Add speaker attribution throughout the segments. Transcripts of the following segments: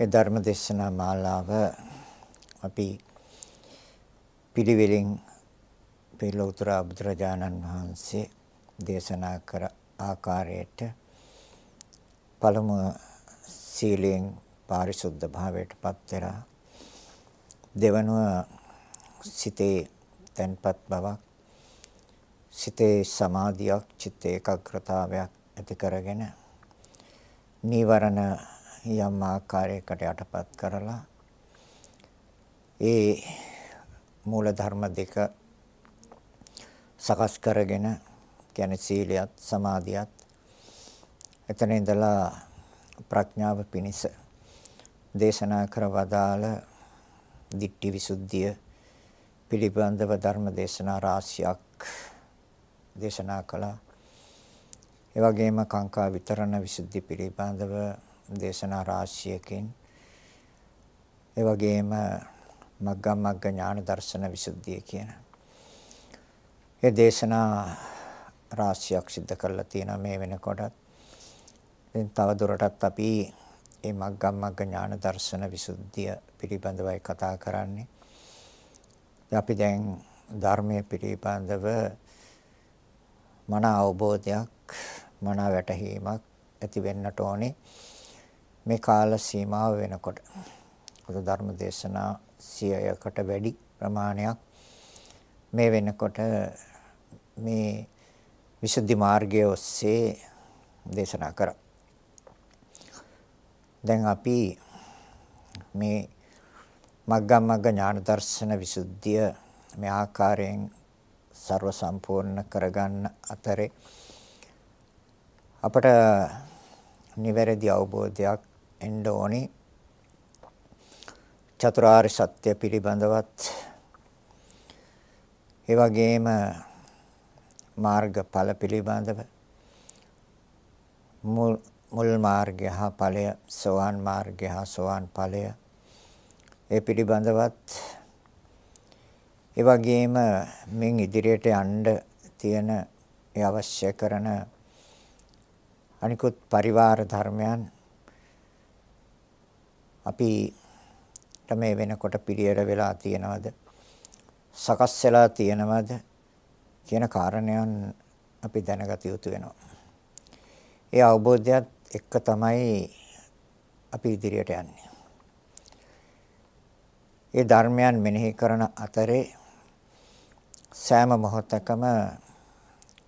Speaker 1: ඒ ධර්ම දේශනා මාලාව අපි පිළිවෙලින් පිළෝතර බුදුරජාණන් වහන්සේ දේශනා කර ආකාරයට පළමුව සීලයෙන් පාරිශුද්ධ භාවයට පත් වෙලා දෙවනුව සිතේ තන්පත් බවක් සිතේ සමාධියක් චිත්ත ඒකාග්‍රතාවයක් ඇති කරගෙන නීවරණ යම් ආකාරයකට යටපත් කරලා ඒ මූල ධර්ම දෙක සකස් කරගෙන කියන්නේ සීලයත් සමාධියත් එතන ඉඳලා ප්‍රඥාව පිණිස දේශනා කරවදාල දිට්ඨි විසුද්ධිය පිළිබඳව ධර්ම දේශනා රාශියක් දේශනා කළා. ඒ වගේම කාංකා විතරණ විසුද්ධි පිළිබඳව දේශනා රාශියකින් ඒ වගේම මග්ගා මග්ග ඥාන දර්ශන විසුද්ධිය කියන ඒ දේශනා රාශියක් සිද්ධ කරලා තියෙනවා මේ වෙනකොටත්. ඉතින් තව දුරටත් අපි මේ මග්ගා මග්ග ඥාන දර්ශන විසුද්ධිය පිළිබඳවයි කතා කරන්නේ. අපි දැන් ධර්මයේ පිළිබඳව මන අවබෝධයක් මන වැටහීමක් ඇති වෙන්නට ඕනේ. මේ කාල සීමාව වෙනකොට අද ධර්ම දේශනා 100කට වැඩි ප්‍රමාණයක් මේ වෙනකොට මේ විසුද්ධි මාර්ගය ඔස්සේ දේශනා කරා. දැන් අපි මේ මග්ගම් මග්ග ඥාන දර්ශන විසුද්ධිය මේ ආකාරයෙන් ਸਰව සම්පූර්ණ කරගන්න අතරේ අපට නිවැරදි අවබෝධයක් එන්න ඕනි. චතුරාර්ය සත්‍ය පිළිබඳවත් ඒ වගේම මාර්ගඵල පිළිබඳව මුල් මුල් මාර්ගය හා ඵලය සෝවාන් මාර්ගය හා සෝවාන් ඵලය ඒ පිළිබඳවත් ඒ වගේම මින් ඉදිරියට යන්න තියෙන ඒ අවශ්‍ය කරන අනිකුත් පරිවාර ධර්මයන් අපි මේ වෙනකොට පිළියෙර වෙලා තියෙනවද? සකස් වෙලා තියෙනවද කියන කාරණයන් අපි දැනගත යුතු වෙනවා. ඒ අවබෝධයත් එක්ක තමයි අපි ඉදිරියට යන්නේ. ඒ ධර්මයන් මෙනෙහි කරන අතරේ සෑම මොහොතකම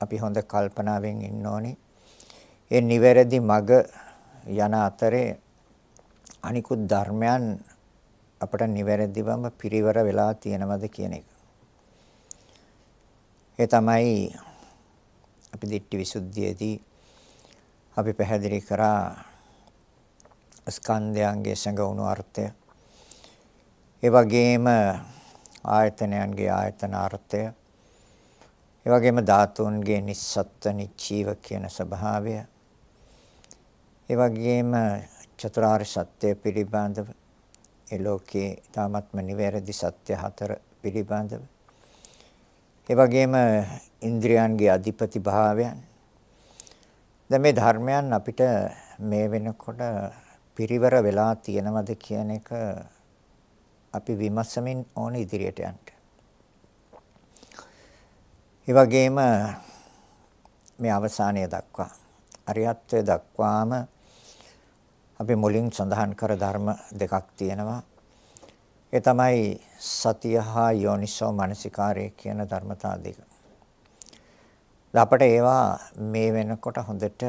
Speaker 1: අපි හොඳ කල්පනාවෙන් ඉන්න ඕනේ. ඒ නිවැරදි මඟ යන අතරේ අනිකුත් ධර්මයන් අපට නිවැරදිවම පිරිවර වෙලා තියෙනවද කියන එක. ඒ තමයි අපි දිට්ඨි විසුද්ධියේදී අපි පැහැදිලි කරා ස්කන්ධයන්ගේ සංගවණු අර්ථය. ඒ වගේම ආයතනයන්ගේ ආයතන අර්ථය. ඒ වගේම ධාතුන්ගේ නිස්සත්ත්ව නිච්චීව කියන ස්වභාවය. ඒ වගේම චතුරාර්ය සත්‍ය පිළිබඳව ඒ ලෝකේ තාමත්ම නිවැරදි සත්‍ය හතර පිළිබඳව ඒ වගේම ඉන්ද්‍රියන්ගේ අධිපති භාවයන් දැන් මේ ධර්මයන් අපිට මේ වෙනකොට පිරිවර වෙලා තියෙනවද කියන එක අපි විමසමින් ඕන ඉදිරියට යන්න. ඒ වගේම මේ අවසානය දක්වා අරියත්වය දක්වාම අපි මුලින් සඳහන් කර ධර්ම දෙකක් තියෙනවා. ඒ තමයි සතිය හා යෝනිසෝ මනසිකාරය කියන ධර්මතා දෙක. අපට ඒවා මේ වෙනකොට හොඳට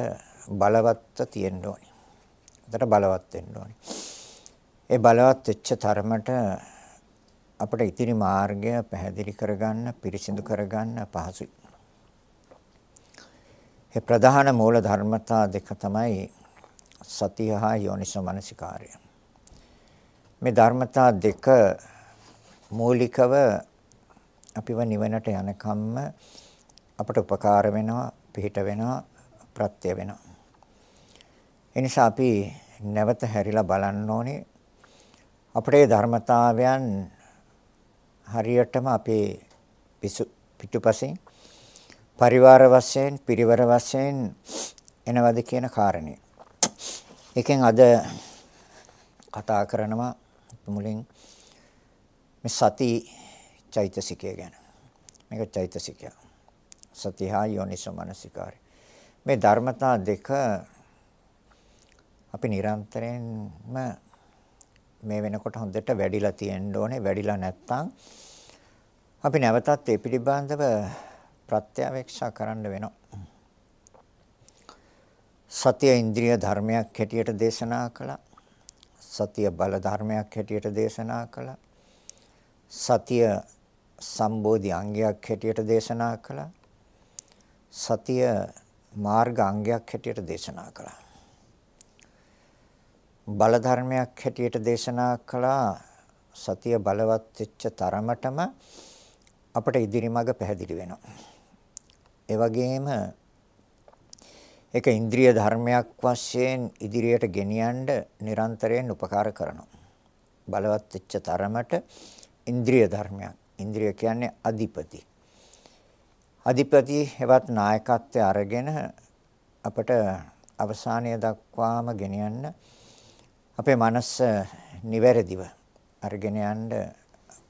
Speaker 1: බලවත්ව තියෙන්න ඕනි. හොඳට බලවත් වෙන්න ඕනි. ඒ බලවත් වෙච්ච තරමට අපිට ඉතිරි මාර්ගය පැහැදිලි කරගන්න, පිරිසිදු කරගන්න පහසුයි. ඒ ප්‍රධාන මූල ධර්මතා දෙක තමයි සතිය හා යෝනිසෝ මනසිකාරය. මේ ධර්මතා දෙක මූලිකව අපිව නිවනට යනකම්ම අපට උපකාර වෙනවා, පිහිට වෙනවා, ප්‍රත්‍ය වෙනවා. එනිසා අපි නැවත හැරිලා බලන්න ඕනේ අපේ ධර්මතාවයන් හරියටම අපේ පිටුපසින් පරිවාර වශයෙන් පිරිවර වශයෙන් එනවද කියන කාරණේ. එකෙන් අද කතා කරනවා මුලින් මේ සති චෛතසිකය ගැන. මේක චෛතසිකය. සතිහා යෝනිසෝ මනසිකාරය. මේ ධර්මතා දෙක අපි නිරන්තරයෙන්ම මේ වෙනකොට හොඳට වැඩිලා තියෙන්න ඕනේ. වැඩිලා නැත්නම් අපි නැවතත් ඒ පිළිබඳව ප්‍රත්‍යවේක්ෂා කරන්න වෙනවා. සතිය ඉන්ද්‍රිය ධර්මයක් හැටියට දේශනා කළා. සතිය බල ධර්මයක් හැටියට දේශනා කළා. සතිය සම්බෝධි අංගයක් හැටියට දේශනා කළා. සතිය මාර්ග අංගයක් හැටියට දේශනා කළා. බල ධර්මයක් හැටියට දේශනා කළා. සතිය බලවත් වෙච්ච තරමටම අපට ඉදිරි මඟ පැහැදිලි වෙනවා. ඒ වගේම ඒක ඉන්ද්‍රිය ධර්මයක් වශයෙන් ඉදිරියට ගෙනියන්න නිරන්තරයෙන් උපකාර කරනවා. බලවත් වෙච්ච තරමට ඉන්ද්‍රිය ධර්මයක්. ඉන්ද්‍රිය කියන්නේ අධිපති. අධිපති හෙවත් නායකත්වය අරගෙන අපට අවසානය දක්වාම ගෙනියන්න අපේ මනස නිවැරදිව අරගෙන යන්න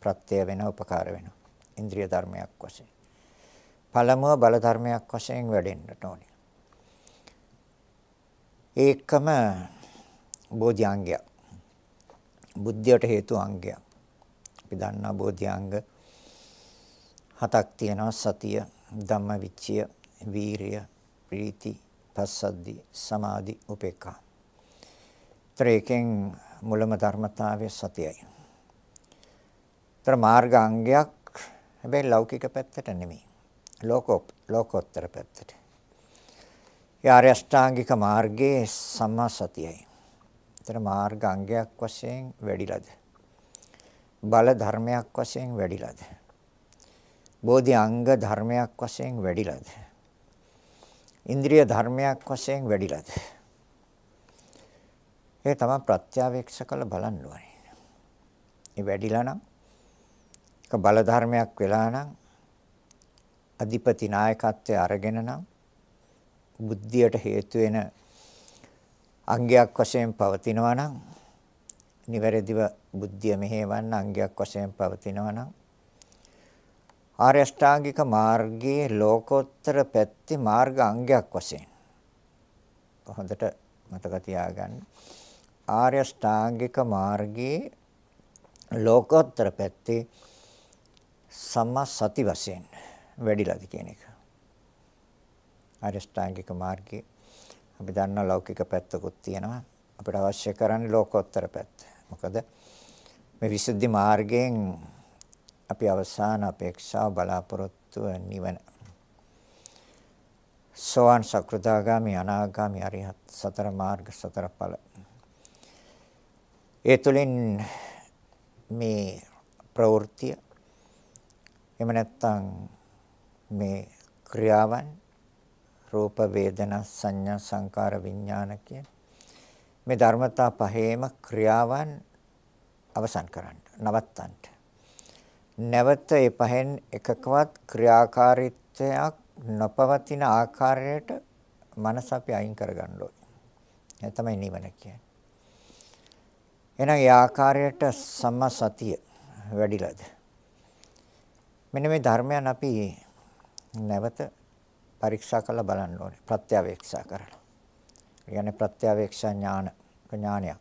Speaker 1: ප්‍රත්‍ය වෙන උපකාර වෙනවා. ඉන්ද්‍රිය ධර්මයක් වශයෙන්. පළමුව බල ධර්මයක් වශයෙන් වැඩෙන්නට ඕනේ. ඒකම බෝධිආංගයක්. බුද්ධියට හේතු අංගයක්. අපි දන්නා බෝධිආංග හතක් තියෙනවා සතිය, ධම්මවිචය, වීරිය, ප්‍රීති, පස්සද්ධි, සමාධි, උපේක්ඛා. ත්‍රේකෙන් මුලම ධර්මතාවය සතියයි. තර මාර්ගාංගයක් හැබැයි ලෞකික පැත්තට නෙමෙයි. ලෝකෝත්තර පැත්තට. ඒ ආර්ය අෂ්ටාංගික මාර්ගයේ සම්මා සතියයි. ඒතර මාර්ගාංගයක් වශයෙන් වැඩිලාද? බල ධර්මයක් වශයෙන් වැඩිලාද? බෝධි අංග ධර්මයක් වශයෙන් වැඩිලාද? ඉන්ද්‍රිය ධර්මයක් වශයෙන් වැඩිලාද? ඒ තමයි ප්‍රත්‍යාවේක්ෂ කළ බලන්න ඕනේ. ඒ වැඩිලා නම් ඒක බල ධර්මයක් වෙලා නම් අධිපති නායකත්වයේ අරගෙන නම් බුද්ධියට හේතු වෙන අංගයක් වශයෙන් පවතිනවා නම් නිවැරදිව බුද්ධිය මෙහෙවන්න අංගයක් වශයෙන් පවතිනවා නම් ආර්ය අෂ්ටාංගික මාර්ගයේ ලෝකෝත්තර පැත්තේ මාර්ග අංගයක් වශයෙන් හොඳට මතක තියාගන්න ආර්ය අෂ්ටාංගික මාර්ගයේ ලෝකෝත්තර පැත්තේ සම්මා සති වශයෙන් වැඩිලාද කියන එක. අරියෂ්ඨාංගික මාර්ගයේ අපි දන්නා ලෞකික පැත්තකුත් තියෙනවා. අපිට අවශ්‍ය කරන්නේ ලෝකෝත්තර පැත්ත. මොකද මේ විසුද්ධි මාර්ගයෙන් අපි අවසාන අපේක්ෂාව බලාපොරොත්තු නිවන. සෝවාන් සක්‍රදාගාමි අනාගාමි අරිහත් සතර මාර්ග සතර ඵල. ඒ තුලින් මේ ප්‍රවෘත්තිය එහෙම නැත්නම් මේ ක්‍රියාවන් රූප වේදනා සංඥා සංකාර විඥාන කියන මේ ධර්මතා පහේම ක්‍රියාවන් අවසන් කරන්න නවත්තන්න නැවත ඒ පහෙන් එකකවත් ක්‍රියාකාරීත්වයක් නොපවතින ආකාරයට මනස අපි අයින් කරගන්න ඕනේ. ඒ තමයි නිවන කියන්නේ. එහෙනම් ඒ ආකාරයට සම්මා සතිය වැඩිලාද? මෙන්න මේ ධර්මයන් අපි නැවත පරීක්ෂා කරලා බලන්න ඕනේ. ප්‍රත්‍යවේක්ෂා කරලා. ඒ කියන්නේ ප්‍රත්‍යවේක්ෂා ඥාන ඥානයක්.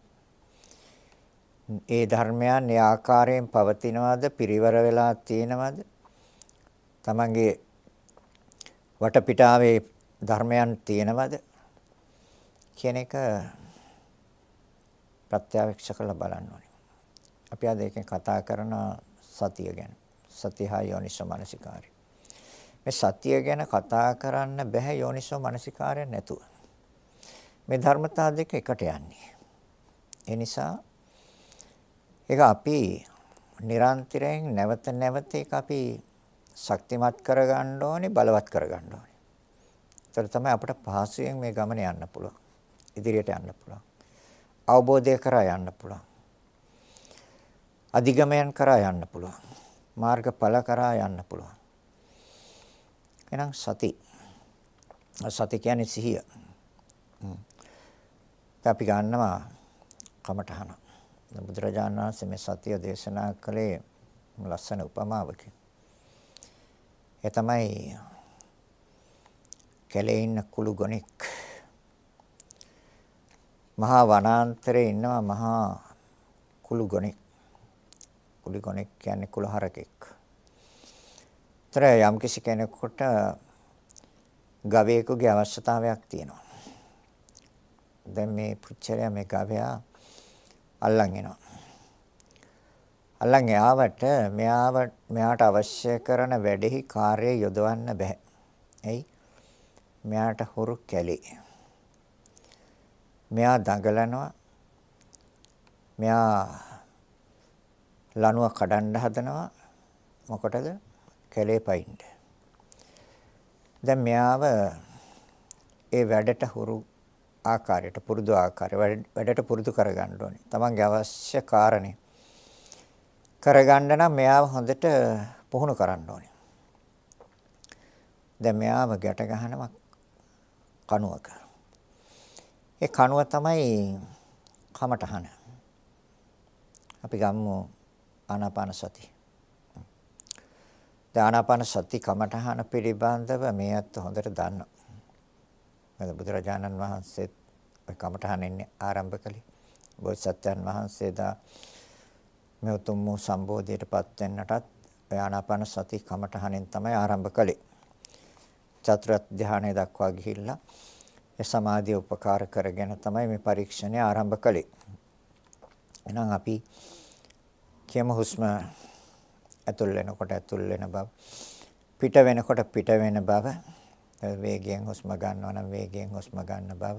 Speaker 1: ඒ ධර්මයන් ඒ ආකාරයෙන් පවතිනවද, පිරිවර වෙලා තියෙනවද? තමන්ගේ වටපිටාවේ ධර්මයන් තියෙනවද? කියන එක ප්‍රත්‍යවේක්ෂ කරලා බලන්න ඕනේ. අපි අද එකෙන් කතා කරන සතිය ගැන. සතිය හා යෝනිසෝ මනසිකාරය. මේ සතිය ගැන කතා කරන්න බෑ යෝනිසෝ මනසිකාරය නැතුව. මේ ධර්මතා දෙක එකට යන්නේ. ඒ නිසා ඒක අපි නිරන්තරයෙන් නැවත නැවත ඒක අපි ශක්තිමත් කරගන්න ඕනේ බලවත් කරගන්න ඕනේ. ඒතර තමයි අපිට පහසුවෙන් මේ ගමන යන්න පුළුවන්. ඉදිරියට යන්න පුළුවන්. අවබෝධය කරා යන්න පුළුවන්. අධිගමයන් කරා යන්න පුළුවන්. මාර්ගඵල කරා යන්න පුළුවන්. එහෙනම් සති. සති කියන්නේ සිහිය. අපි ගන්නවා කමඨහන. බුදුරජාණන් වහන්සේ මේ සතිය දේශනා කළේ ලස්සන උපමාවකින්. ඒ තමයි කැලේ ඉන්න කුළු ගොනෙක්. මහා වනාන්තරේ ඉන්නවා මහා කුළු ගොනෙක්. කුළු ගොනෙක් කියන්නේ කුළු හරකෙක්. තර යම්කිසි කෙනෙකුට ගවයෙකුගේ අවශ්‍යතාවයක් තියෙනවා. දැන් මේ පුච්චරයා මේ ගවයා අල්ලන් එනවා. අල්ලන් යාවට මෙයාව මෙයාට අවශ්‍ය කරන වැඩෙහි කාර්යය යොදවන්න බෑ. එයි මෙයාට හොරු කැලේ. මෙයා දඟලනවා. මෙයා ලනුව කඩන්න හදනවා. මොකටද? කැලේ පයින්ට. දැන් මෙයාව ඒ වැඩට හුරු ආකාරයට පුරුදු ආකාරය වැඩට පුරුදු කරගන්න ඕනේ. Tamange අවශ්‍ය කාරණේ කරගන්න නම් මෙයාව හොඳට පුහුණු කරන්න ඕනේ. දැන් මෙයාව ගැට ගහනවා කණුවක. ඒ කණුව තමයි කමටහන. අපි ගම්මු ආනාපාන සතිය. ආනාපාන සති කමඨහන පිළිබඳව මේ අත් හොඳට දන්නවා. මම බුදුරජාණන් වහන්සේත් ওই කමඨහනෙන්නේ ආරම්භ කළේ. බෝසත්යන් වහන්සේ දා මේ උතුම් වූ සම්බෝධියටපත් වෙන්නටත් ඔය ආනාපාන සති කමඨහනෙන් තමයි ආරම්භ කළේ. චතුරාර්ය ධානය දක්වා ගිහිල්ලා ඒ සමාධිය උපකාර කරගෙන තමයි මේ පරීක්ෂණය ආරම්භ කළේ. එහෙනම් අපි කියමු හුස්ම ඇතුල් වෙනකොට ඇතුල් වෙන බව පිට වෙනකොට පිට වෙන බව වේගයෙන් හුස්ම ගන්නවා නම් වේගයෙන් හුස්ම ගන්න බව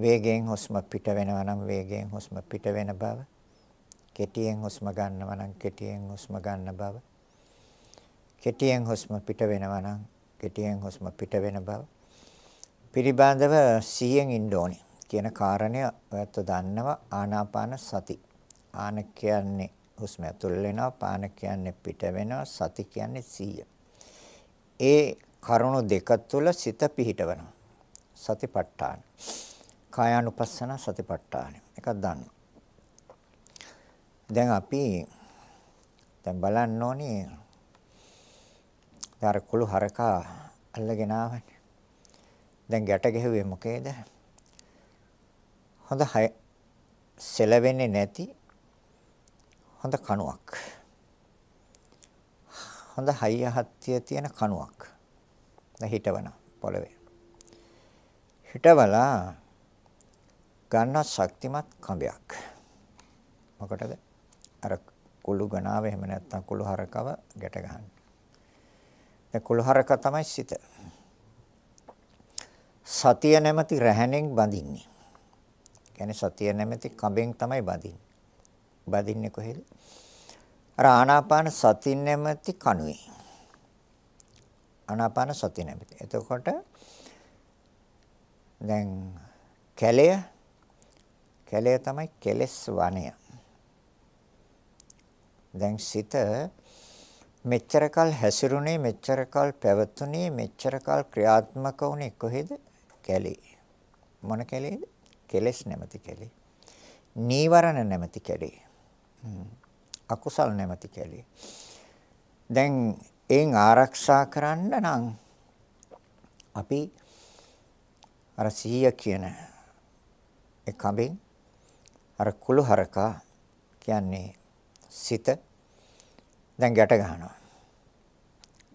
Speaker 1: වේගයෙන් හුස්ම පිට වෙනවා නම් වේගයෙන් හුස්ම පිට වෙන බව කෙටියෙන් හුස්ම ගන්නවා නම් කෙටියෙන් හුස්ම ගන්න බව කෙටියෙන් හුස්ම පිට වෙනවා නම් කෙටියෙන් හුස්ම පිට වෙන බව පිළිබඳව සිහියෙන් ඉන්න ඕනේ කියන කාරණය ඔයත් දන්නවා ආනාපාන සති ආන කියන්නේ හුස්ම ඇතුල් වෙනවා පාන කියන්නේ පිට වෙනවා සති කියන්නේ 100. ඒ කරුණු දෙක තුල සිත පිහිටවනවා. සතිපට්ඨාන. කායානුපස්සන සතිපට්ඨාන. එකක් ගන්න. දැන් අපි දැන් බලන්න ඕනේ අර කුළු හරකා අල්ලගෙන ආවනේ. දැන් ගැට ගැහුවේ මොකේද? හොඳ සෙලවෙන්නේ නැති හොඳ කණුවක්. හොඳ හයිය හත්තිය තියෙන කණුවක්. දැන් හිටවන පොළවේ. හිටවලා ගන්න ශක්තිමත් කඹයක්. මොකටද? අර කුළු ගණාව එහෙම නැත්නම් කුළු හරකව ගැට ගන්න. දැන් කුළු හරක තමයි සිත. සතිය නැමැති රැහණෙන් බඳින්නේ. කියන්නේ සතිය නැමැති කඹෙන් තමයි බඳින්නේ. බදින්නේ කොහෙද? අර ආනාපාන සති නැමැති කණුවේ. ආනාපාන සති නැමැති. එතකොට දැන් කැලය කැලය තමයි කෙලස් වනය. දැන් සිත මෙච්චරකල් හැසිරුණේ මෙච්චරකල් පැවතුනේ මෙච්චරකල් ක්‍රියාත්මක වුණේ කොහෙද? කැලේ. මොන කැලේද? කෙලස් නැමැති කැලේ. නීවරණ නැමැති කැලේ. අකුසල් නැමැති කැලේ. දැන් එන් ආරක්ෂා කරන්න නම් අපි අර සිහිය කියන එකඹෙන් අර කුළු හරකා කියන්නේ සිත දැන් ගැට ගන්නවා.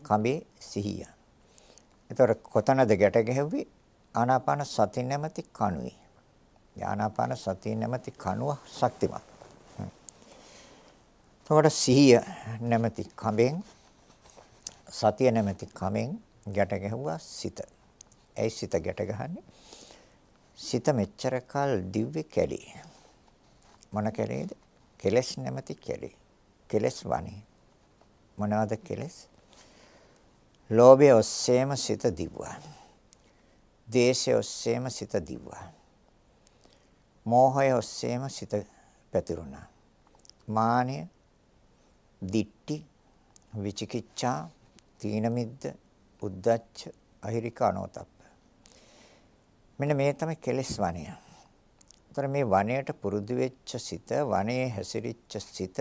Speaker 1: කඹේ සිහිය. ඒතර කොතනද ගැට ගැහුවේ? ආනාපාන සති නැමැති කණුවේ. ආනාපාන සති නැමැති කණුව ශක්තිමත්. එතකොට සිහිය නැමැති කඹෙන් සතිය නැමැති කමෙන් ගැට ගැහුවා සිත. ඇයි සිත ගැට ගහන්නේ? සිත මෙච්චර කල් දිව්‍ය කැලි. මොන කැලේද? කෙලස් නැමැති කැලේ. කෙලස් වනේ. මොනවාද කෙලස්? ලෝභය ඔස්සේම සිත දිව්වා. දේශය ඔස්සේම සිත දිව්වා. මෝහය ඔස්සේම සිත පැතිරුණා. මානය දිට්ටි, විචිකිච්ඡා, තීනමිද්ධ, උද්ධච්ච, අහිරික අනෝතප්ප. මෙන්න මේ තමයි කෙලෙස් වණය. ඒතර මේ වණයට පුරුදු වෙච්ච සිත, වණේ හැසිරිච්ච සිත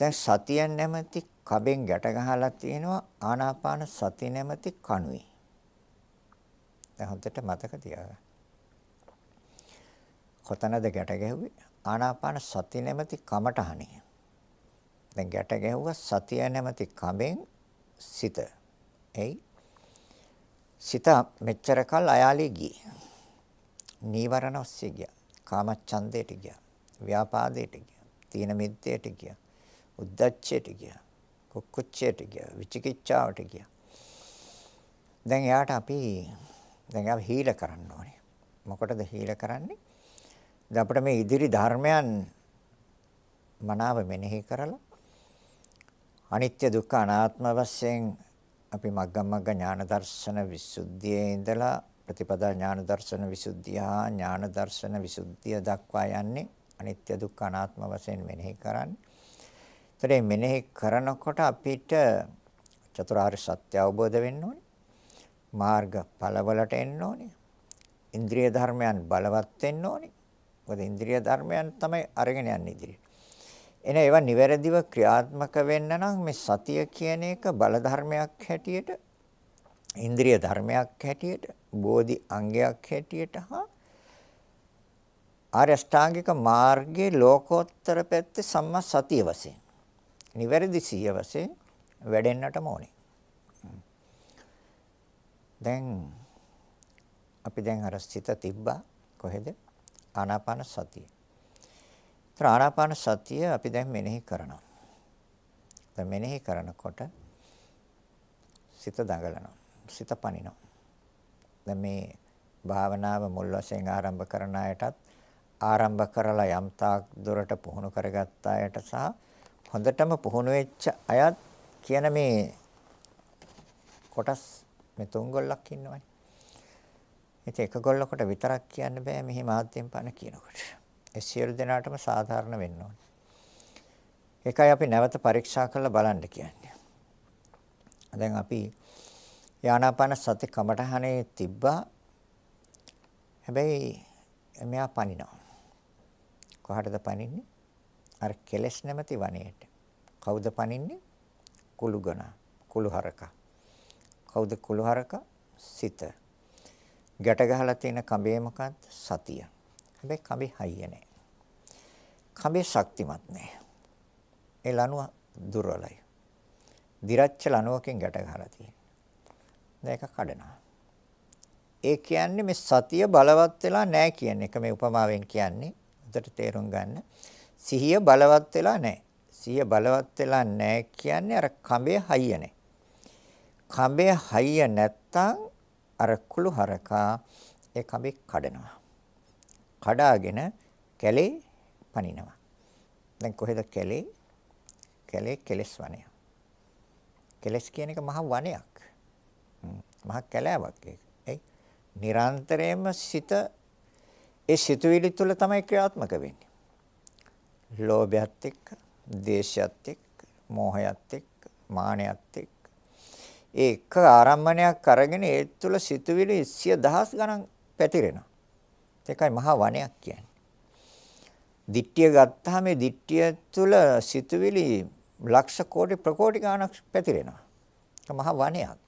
Speaker 1: දැන් සතිය නැමැති කබෙන් ගැට ගහලා තියෙනවා ආනාපාන සති නැමැති කණුවේ. දැන් හොඳට මතක තියාගන්න. කොතනද ගැට ගැහුවේ? ආනාපාන සති නැමැති කමටහනේ. දැන් ගැට ගැහුවා සතිය නැමැති කඹෙන් සිත. එයි. සිත මෙච්චර කල් අයාලේ ගියේ. නීවරණ ඔස්සේ ගියා. කාමච්ඡන්දයට ගියා. ව්‍යාපාදයට ගියා. තීන මිද්දයට ගියා. උද්ධච්චයට ගියා. කුක්කුච්චයට ගියා. විචිකිච්ඡාවට ගියා. දැන් එයාට අපි දැන් අපි හීල කරන්න ඕනේ. මොකටද හීල කරන්නේ? දැන් අපිට මේ ඉදිරි ධර්මයන් මනාව මෙනෙහි කරලා අනිත්‍ය දුක්ඛ අනාත්ම වශයෙන් අපි මග්ගම් මග්ග ඥාන දර්ශන විසුද්ධියේ ඉඳලා ප්‍රතිපදා ඥාන දර්ශන විසුද්ධිය හා ඥාන දර්ශන විසුද්ධිය දක්වා යන්නේ අනිත්‍ය දුක්ඛ අනාත්ම වශයෙන් මෙනෙහි කරන්නේ. ඒතරේ මෙනෙහි කරනකොට අපිට චතුරාර්ය සත්‍ය අවබෝධ වෙන්න ඕනේ. මාර්ග ඵලවලට එන්න ඕනේ. ඉන්ද්‍රිය ධර්මයන් බලවත් වෙන්න ඕනේ. මොකද ඉන්ද්‍රිය ධර්මයන් තමයි අරගෙන යන්නේ ඉදිරියට. එන ඒවා නිවැරදිව ක්‍රියාත්මක වෙන්න නම් මේ සතිය කියන එක බල ධර්මයක් හැටියට ඉන්ද්‍රිය ධර්මයක් හැටියට බෝධි අංගයක් හැටියට හා ආරියෂ්ඨාංගික මාර්ගයේ ලෝකෝත්තර පැත්තේ සම්මා සතිය වශයෙන් නිවැරදි සිය වශයෙන් වැඩෙන්නටම ඕනේ. දැන් අපි දැන් අර සිත තිබ්බා කොහෙද? ආනාපාන සතිය. ඒතර ආනාපාන සතිය අපි දැන් මෙනෙහි කරනවා. දැන් මෙනෙහි කරනකොට සිත දඟලනවා. සිත පනිනවා. දැන් මේ භාවනාව මුල් වශයෙන් ආරම්භ කරන අයටත් ආරම්භ කරලා යම් තාක් දුරට පුහුණු කරගත් අයට සහ හොඳටම පුහුණු වෙච්ච අයත් කියන මේ කොටස් මේ තුන් ගොල්ලක් ඉන්නවනේ. ඉතින් එක ගොල්ලකට විතරක් කියන්න බෑ මෙහි මාධ්‍යම් පන කියනකොට. ඒ සියලු දෙනාටම සාධාරණ වෙන්න ඕනේ. ඒකයි අපි නැවත පරීක්ෂා කරලා බලන්න කියන්නේ. දැන් අපි ආනාපාන සති කමඨහනේ තිබ්බා. හැබැයි මෙයා පනිනවා. කොහටද පනින්නේ? අර කෙලස් නැමැති වනයේට. කවුද පනින්නේ? කුළුගණ, කුළුහරක. කවුද කුළුහරක? සිත. ගැට ගහලා තියෙන කඹේ මොකක්ද? සතිය. හැබැයි කඹේ හයිය නැහැ. කඹේ ශක්තිමත් නැහැ. ඒ ලණුව දුර්වලයි. දිරච්ච ලණුවකින් ගැට ගහලා තියෙනවා. දැන් ඒක කඩනවා. ඒ කියන්නේ මේ සතිය බලවත් වෙලා නැහැ කියන එක මේ උපමාවෙන් කියන්නේ. උදට තේරුම් ගන්න. සිහිය බලවත් වෙලා නැහැ. සිහිය බලවත් වෙලා නැහැ කියන්නේ අර කඹේ හයිය නැහැ. කඹේ හයිය නැත්තම් අර කුළු හරකා ඒ කඹේ කඩනවා. කඩාගෙන කැලේ පනිනවා. දැන් කොහෙද කැලේ? කැලේ කෙලස් වනය. කෙලස් කියන එක මහා වනයක්. මහා කැලෑවක් ඒක. ඒ නිරන්තරයෙන්ම සිත ඒ සිතුවිලි තුළ තමයි ක්‍රියාත්මක වෙන්නේ. ලෝභයත් එක්ක, දේශයත් එක්ක, මෝහයත් එක්ක, මානයත් එක්ක. ඒක ආරම්මණයක් අරගෙන ඒ තුළ සිතුවිලි 100 දහස් ගණන් පැතිරෙනවා. ඒකයි මහා වනයක් කියන්නේ. දිට්ඨිය ගත්තාම මේ දිට්ඨිය තුළ සිතුවිලි ලක්ෂ කෝටි ප්‍රකෝටි ගණක් පැතිරෙනවා. ඒක මහ වනයක්.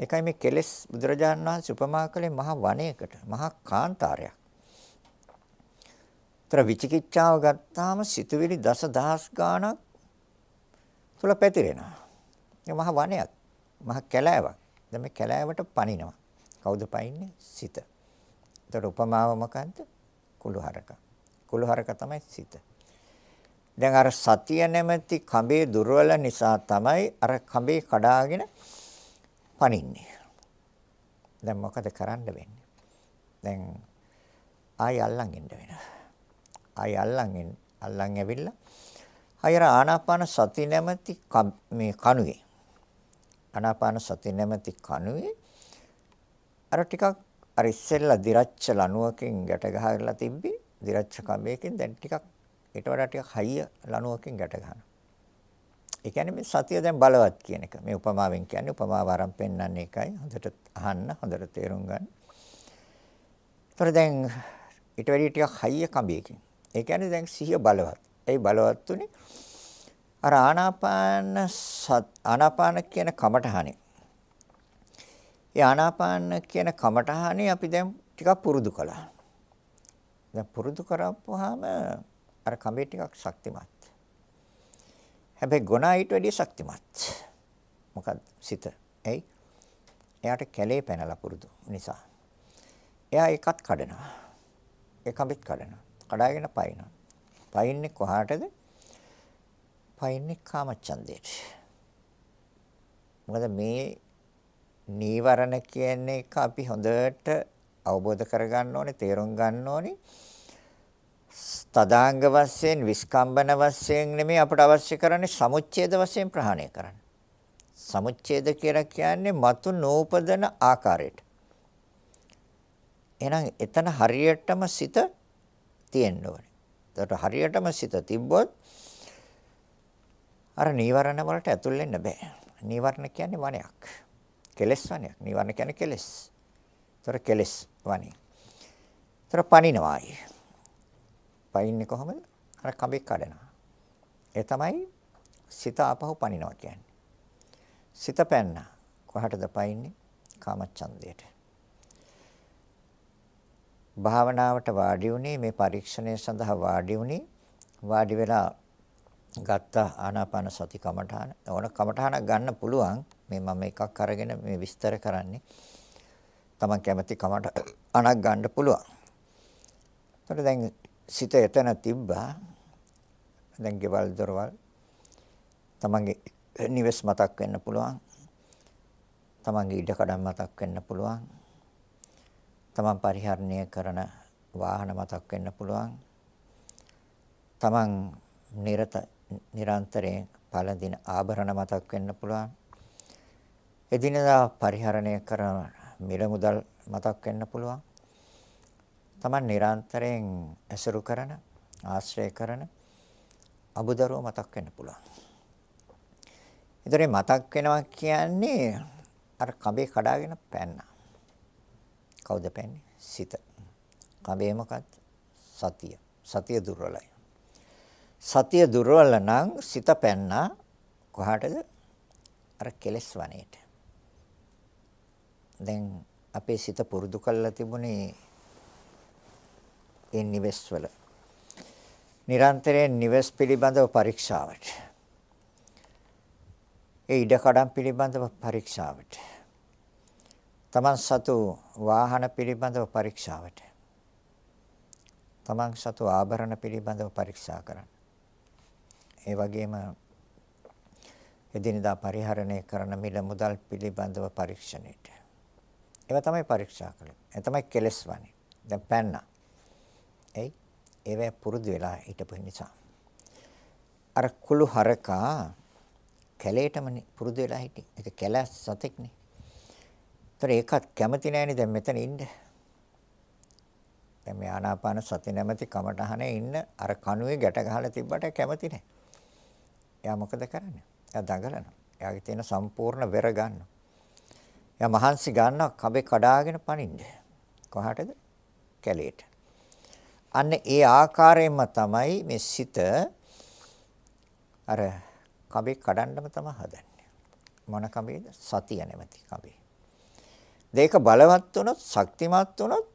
Speaker 1: ඒකයි මේ කෙලෙස් බුදුරජාණන් වහන්සේ උපමා කළේ මහ වනයකට, මහ කාන්තාරයක්. ତර විචිකිච්ඡාව ගත්තාම සිතුවිලි දසදහස් ගණක් තුළ පැතිරෙනවා. ඒ මහ වනයක්, මහ කැලෑවක්. දැන් මේ කැලෑවට පනිනවා. කවුද පනින්නේ? සිත. ඒතර උපමාව මොකන්ද? කුළුහරකක්. කුළුහරක තමයි සිත. දැන් අර සතිය නැමැති කඹේ දුර්වල නිසා තමයි අර කඹේ කඩාගෙන පනින්නේ. දැන් මොකද කරන්න වෙන්නේ? දැන් ආය අල්ලන් ඉන්න වෙනවා. ආය අල්ලන් ඉන්න අල්ලන් ඇවිල්ලා අයර ආනාපාන සති නැමැති මේ කණුවේ ආනාපාන සති නැමැති කණුවේ අර ටිකක් අර ඉස්සෙල්ලා දිරච්ච ලණුවකින් ගැට ගහලා තිබ්බේ දිරච්ඡකමේකින් දැන් ටිකක් ඊට වඩා ටිකක් හයිය ලනුවකින් ගැට ගන්නවා. ඒ කියන්නේ මේ සතිය දැන් බලවත් කියන එක. මේ උපමාවෙන් කියන්නේ උපමාව ආරම්භ පෙන්වන්න එකයි. හොඳට අහන්න, හොඳට තේරුම් ගන්න. ඒතර දැන් ඊට වැඩි ටිකක් හයිය කඹයකින්. ඒ කියන්නේ දැන් සිහිය බලවත්. ඒ බලවත් තුනේ අර ආනාපාන ආනාපාන කියන කමටහනේ. ඒ ආනාපාන කියන කමටහනේ අපි දැන් ටිකක් පුරුදු කළා. දැන් පුරුදු කරපුවාම අර කඹේ ටිකක් ශක්තිමත්. හැබැයි ගොනා ඊට වැඩිය ශක්තිමත්. මොකද සිත. ඇයි? එයාට කැලේ පැනලා පුරුදු නිසා. එයා එකත් කඩනවා. ඒ කඹෙත් කඩනවා. කඩාගෙන පයින්නවා. පයින්නේ කොහාටද? පයින්නේ කාමච්ඡන්දයට. මොකද මේ නීවරණ කියන්නේ එක අපි හොඳට අවබෝධ කරගන්න ඕනේ, තේරුම් ගන්න ඕනේ. තදාංග වශයෙන්, විස්කම්බන වශයෙන් නෙමෙයි අපට අවශ්‍ය කරන්නේ සමුච්ඡේද වශයෙන් ප්‍රහාණය කරන්න. සමුච්ඡේද කියලා කියන්නේ మతు නූපදන ආකාරයට. එහෙනම් එතන හරියටම සිත තියෙන්න ඕනේ. ඒතකොට හරියටම සිත තිබ්බොත් අර නීවරණ වලට ඇතුල් වෙන්න බෑ. නීවරණ කියන්නේ වණයක්. කෙලස් වණයක්. නීවරණ කියන්නේ කෙලස්. ඒතර කෙලස් වනේ. ඒතර පණිනවායි. පයින්නේ කොහමද? අර කඹේ කඩනවා. ඒ තමයි සිත ආපහු පණිනවා කියන්නේ. සිත පැන්න කොහටද පයින්නේ? කාමච්ඡන්දයට. භාවනාවට වාඩි වුණේ මේ පරීක්ෂණය සඳහා වාඩි වුණේ වාඩි වෙලා ගත්ත ආනාපාන සති කමඨාන ඕන කමඨාන ගන්න පුළුවන් මේ මම එකක් අරගෙන මේ විස්තර කරන්නේ තමන් කැමති කමට අණක් ගන්න පුළුවන්. එතකොට දැන් සිත එතන තිබ්බා. දැන් ගෙවල් දොරවල් තමන්ගේ නිවෙස් මතක් වෙන්න පුළුවන්. තමන්ගේ ඉඩකඩම් මතක් වෙන්න පුළුවන්. තමන් පරිහරණය කරන වාහන මතක් වෙන්න පුළුවන්. තමන් නිරත නිරන්තරයෙන් පළඳින ආභරණ මතක් වෙන්න පුළුවන්. එදිනදා පරිහරණය කරන මිල මුදල් මතක් වෙන්න පුළුවන්. Taman නිරන්තරයෙන් ඇසුරු කරන, ආශ්‍රය කරන අබුදරුව මතක් වෙන්න පුළුවන්. ඉතින් මතක් වෙනවා කියන්නේ අර කඹේ කඩාගෙන පැන්නා. කවුද පැන්නේ? සිත. කඹේ මොකක්ද? සතිය. සතිය දුර්වලයි. සතිය දුර්වල නම් සිත පැන්නා කොහාටද? අර කෙලස් වනේට. දැන් අපේ සිත පුරුදු කරලා තිබුණේ ඒ නිවෙස් වල. නිරන්තරයෙන් නිවෙස් පිළිබඳව පරීක්ෂාවට. ඒ ඉඩකඩම් පිළිබඳව පරීක්ෂාවට. තමන් සතු වාහන පිළිබඳව පරීක්ෂාවට. තමන් සතු ආභරණ පිළිබඳව පරීක්ෂා කරන්න. ඒ වගේම එදිනදා පරිහරණය කරන මිල මුදල් පිළිබඳව පරීක්ෂණයට. ඒවා තමයි පරීක්ෂා කළේ. ඒ තමයි කෙලස් වනේ. දැන් පැන්නා. එයි ඒවැ පුරුදු වෙලා හිටපු නිසා. අර කුළු හරකා කැලේටමනේ පුරුදු වෙලා හිටින්. ඒක කැල සතෙක්නේ. ඒතර ඒකත් කැමති නෑනේ දැන් මෙතන ඉන්න. දැන් මේ ආනාපාන සති නැමැති කමටහනේ ඉන්න අර කණුවේ ගැට ගහලා තිබ්බට කැමති නෑ. එයා මොකද කරන්නේ? එයා දඟලනවා. එයාගේ තියෙන සම්පූර්ණ වෙර ගන්නවා. එයා මහන්සි ගන්නවා කබේ කඩාගෙන පනින්න. කොහාටද? කැලේට. අන්න ඒ ආකාරයෙන්ම තමයි මේ සිත අර කබේ කඩන්නම තමයි හදන්නේ. මොන කබේද? සතිය නැමැති කබේ. දෙක බලවත් වුණොත්, ශක්තිමත් වුණොත්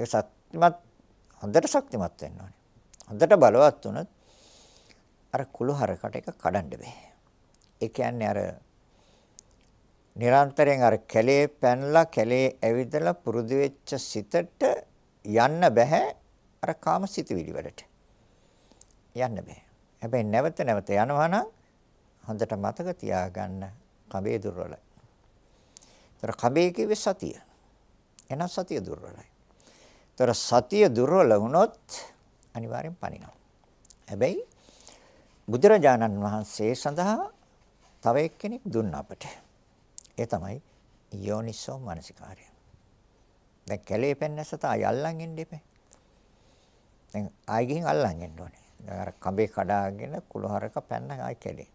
Speaker 1: ඒ ශක්තිමත් හොඳට ශක්තිමත් වෙන්න ඕනේ. හොඳට බලවත් වුණොත් අර කුළුහරකට එක කඩන්න බෑ. ඒ කියන්නේ අර නිරන්තරයෙන් අර කැලේ පැනලා කැලේ ඇවිදලා පුරුදු වෙච්ච සිතට යන්න බෑ අර කාමසිතවිලි වලට. යන්න බෑ. හැබැයි නැවත නැවත යනවා නම් හොඳට මතක තියාගන්න කබේ දුර්වල. ඒතර කබේ කිව්වේ සතිය. එහෙනම් සතිය දුර්වලයි. ඒතර සතිය දුර්වල වුණොත් අනිවාර්යෙන් පණිනවා. හැබැයි බුදුරජාණන් වහන්සේ සඳහා තව එක්කෙනෙක් දුන්න අපට. ඒ තමයි යෝනිසෝ මානසිකාරය. දැන් කැලේ පෙන්නස තා යල්ලන් ඉන්න එපේ. දැන් ආයි ගිහින් අල්ලන් එන්න ඕනේ. දැන් අර කඹේ කඩාගෙන කුළුහරක පැන්න ආයි කැලේ.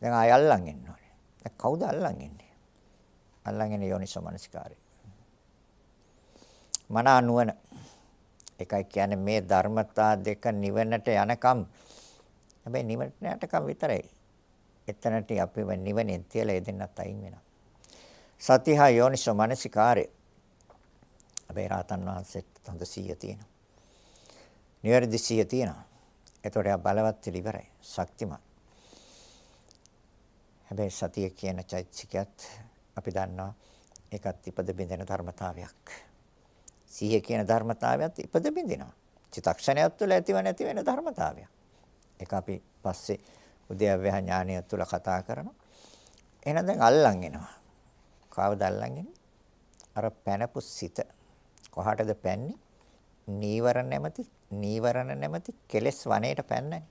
Speaker 1: දැන් ආයි අල්ලන් එන්න ඕනේ. දැන් කවුද අල්ලන් එන්නේ? අල්ලන් එන්නේ යෝනිසෝ මානසිකාරය. මන නුවණ. එකයි කියන්නේ මේ ධර්මතා දෙක නිවනට යනකම් හැබැයි නිවනට යනකම් විතරයි. එතනට අපිව නිවනෙන් තියලා එදෙන්නත් අයින් වෙනවා. සතිහා යෝනිසෝ මනසිකාරය. අපේ රාතන් වහන්සේට හොඳ සීය තියෙනවා. නිවැරදි සීය තියෙනවා. ඒතකොට යා බලවත් ඉවරයි. ශක්තිමත්. හැබැයි සතිය කියන චෛත්‍යිකයත් අපි දන්නවා ඒකත් ඉපද බින්දෙන ධර්මතාවයක්. සීය කියන ධර්මතාවයත් ඉපද බින්දිනවා. චිතක්ෂණයක් තුළ ඇතිව නැති වෙන ධර්මතාවයක්. ඒක අපි පස්සේ උද්‍යව්‍යා ඥානය තුල කතා කරනවා. එහෙනම් දැන් අල්ලන් එනවා. කවද අල්ලන් එන්නේ? අර පැනපු සිත. කොහාටද පැන්නේ? නීවර නැමැති නීවරණ නැමැති කෙලෙස් වනයේට පැන්නනේ.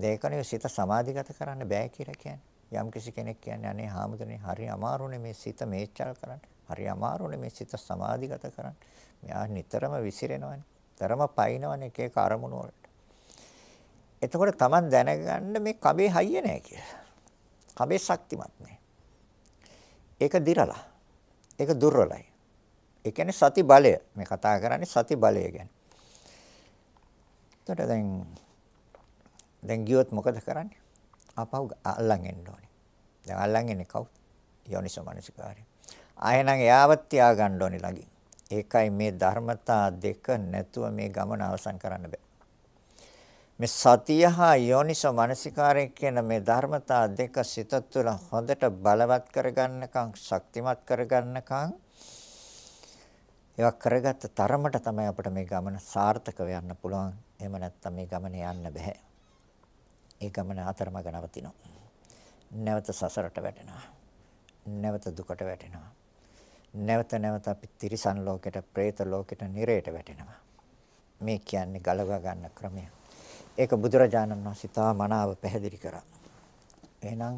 Speaker 1: දෙකනේ සිත සමාධිගත කරන්න බෑ කියලා කියන්නේ. යම් කිසි කෙනෙක් කියන්නේ අනේ හාමුදුරනේ හරි අමාරුනේ මේ සිත මේචල් කරන්න. හරි අමාරුනේ මේ සිත සමාධිගත කරන්න. මෙයා නිතරම විසිරෙනවනේ. තරම පයින්නවනේ එක එක අරමුණු වලට. එතකොට Taman දැනගන්න මේ කබේ හයිය නැහැ කියලා. කබේ ශක්තිමත් නැහැ. ඒක දිරලා. ඒක දුර්වලයි. ඒ කියන්නේ සති බලය. මේ කතා කරන්නේ සති බලය ගැන. එතකොට දැන් දැන් ගියොත් මොකද කරන්නේ? ආපහු අල්ලන් එන්න ඕනේ. දැන් අල්ලන් එන්නේ කවුද? යෝනිසමනසිකාරය. ආයෙනම් එයාව තියාගන්න ඕනේ ළඟින්. ඒකයි මේ ධර්මතා දෙක නැතුව මේ ගමන අවසන් කරන්න බෑ. මේ සතිය හා යෝනිසෝ මනසිකාරය කියන මේ ධර්මතා දෙක සිත තුළ හොඳට බලවත් කරගන්නකම් ශක්තිමත් කරගන්නකම් ඒවා කරගත්ත තරමට තමයි අපිට මේ ගමන සාර්ථක වෙන්න පුළුවන්. එහෙම නැත්නම් මේ ගමන යන්න බෑ. ඒ ගමන අතරමඟ නවතිනවා. නැවත සසරට වැටෙනවා. නැවත දුකට වැටෙනවා. නැවත නැවත අපි තිරිසන් ලෝකෙට, പ്രേත ලෝකෙට, නිරයට වැටෙනවා. මේ කියන්නේ ගලව ගන්න ක්‍රමය. ඒක බුදුරජාණන් වහන්සේ තා මනාව පැහැදිලි කරා. එහෙනම්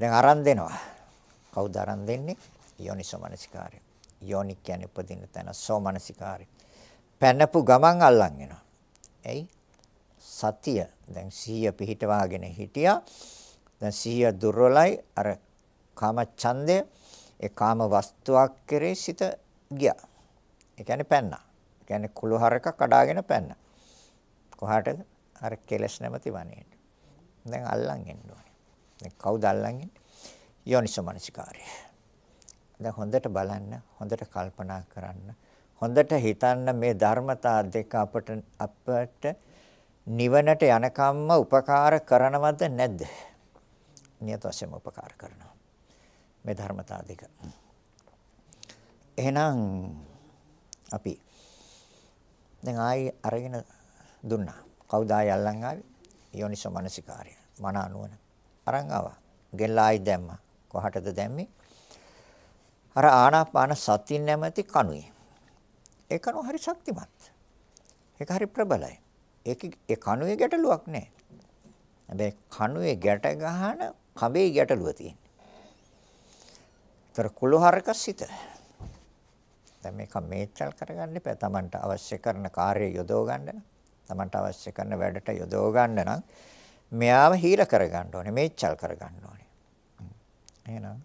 Speaker 1: දැන් aran දෙනවා. කවුද aran දෙන්නේ? යෝනිසෝමනසිකාරය. යෝනික් කියන්නේ උපදින තැන සෝමනසිකාරය. පැනපු ගමන් අල්ලන් එනවා. එයි සතිය දැන් සිහිය පිහිටවාගෙන හිටියා. දැන් සිහිය දුර්වලයි අර කාම ඡන්දය ඒ කාම වස්තුවක් කෙරේ සිත ගියා. ඒ කියන්නේ පැන්නා. ඒ කියන්නේ කුළුහරක කඩාගෙන පැන්නා. කොහාටද? අර කෙලස් නැමැති වනයේට. දැන් අල්ලන් එන්න ඕනේ. දැන් කවුද අල්ලන් ඉන්නේ? යෝනිසමනසිකාරය. දැන් හොඳට බලන්න, හොඳට කල්පනා කරන්න, හොඳට හිතන්න මේ ධර්මතා දෙක අපට අපට නිවනට යනකම්ම උපකාර කරනවද නැද්ද? නියත වශයෙන්ම උපකාර කරනවා. මේ ධර්මතා දෙක. එහෙනම් අපි දැන් ආයි අරගෙන දුන්නා. කවුද ආය අල්ලන් ආවේ? යෝනිසෝ මනසිකාරය. මන අනුවන. අරන් ආවා. ගෙල්ලායි දැම්මා. කොහටද දැම්මේ? අර ආනාපාන සති නැමැති කණුවේ. ඒ කණුව හරි ශක්තිමත්. ඒක හරි ප්‍රබලයි. ඒක ඒ කණුවේ ගැටලුවක් නෑ. හැබැයි කණුවේ ගැට ගන්න කබේ ගැටලුව තියෙනවා. ඒතර කුළුහරක සිත. දැන් මේක මේචල් කරගන්න එපා. Tamanට අවශ්‍ය කරන කාර්යය යොදව ගන්න. Tamanට අවශ්‍ය කරන වැඩට යොදව ගන්න නම් මෙයාව හීල කරගන්න ඕනේ, මේච්චල් කරගන්න ඕනේ. එහෙනම්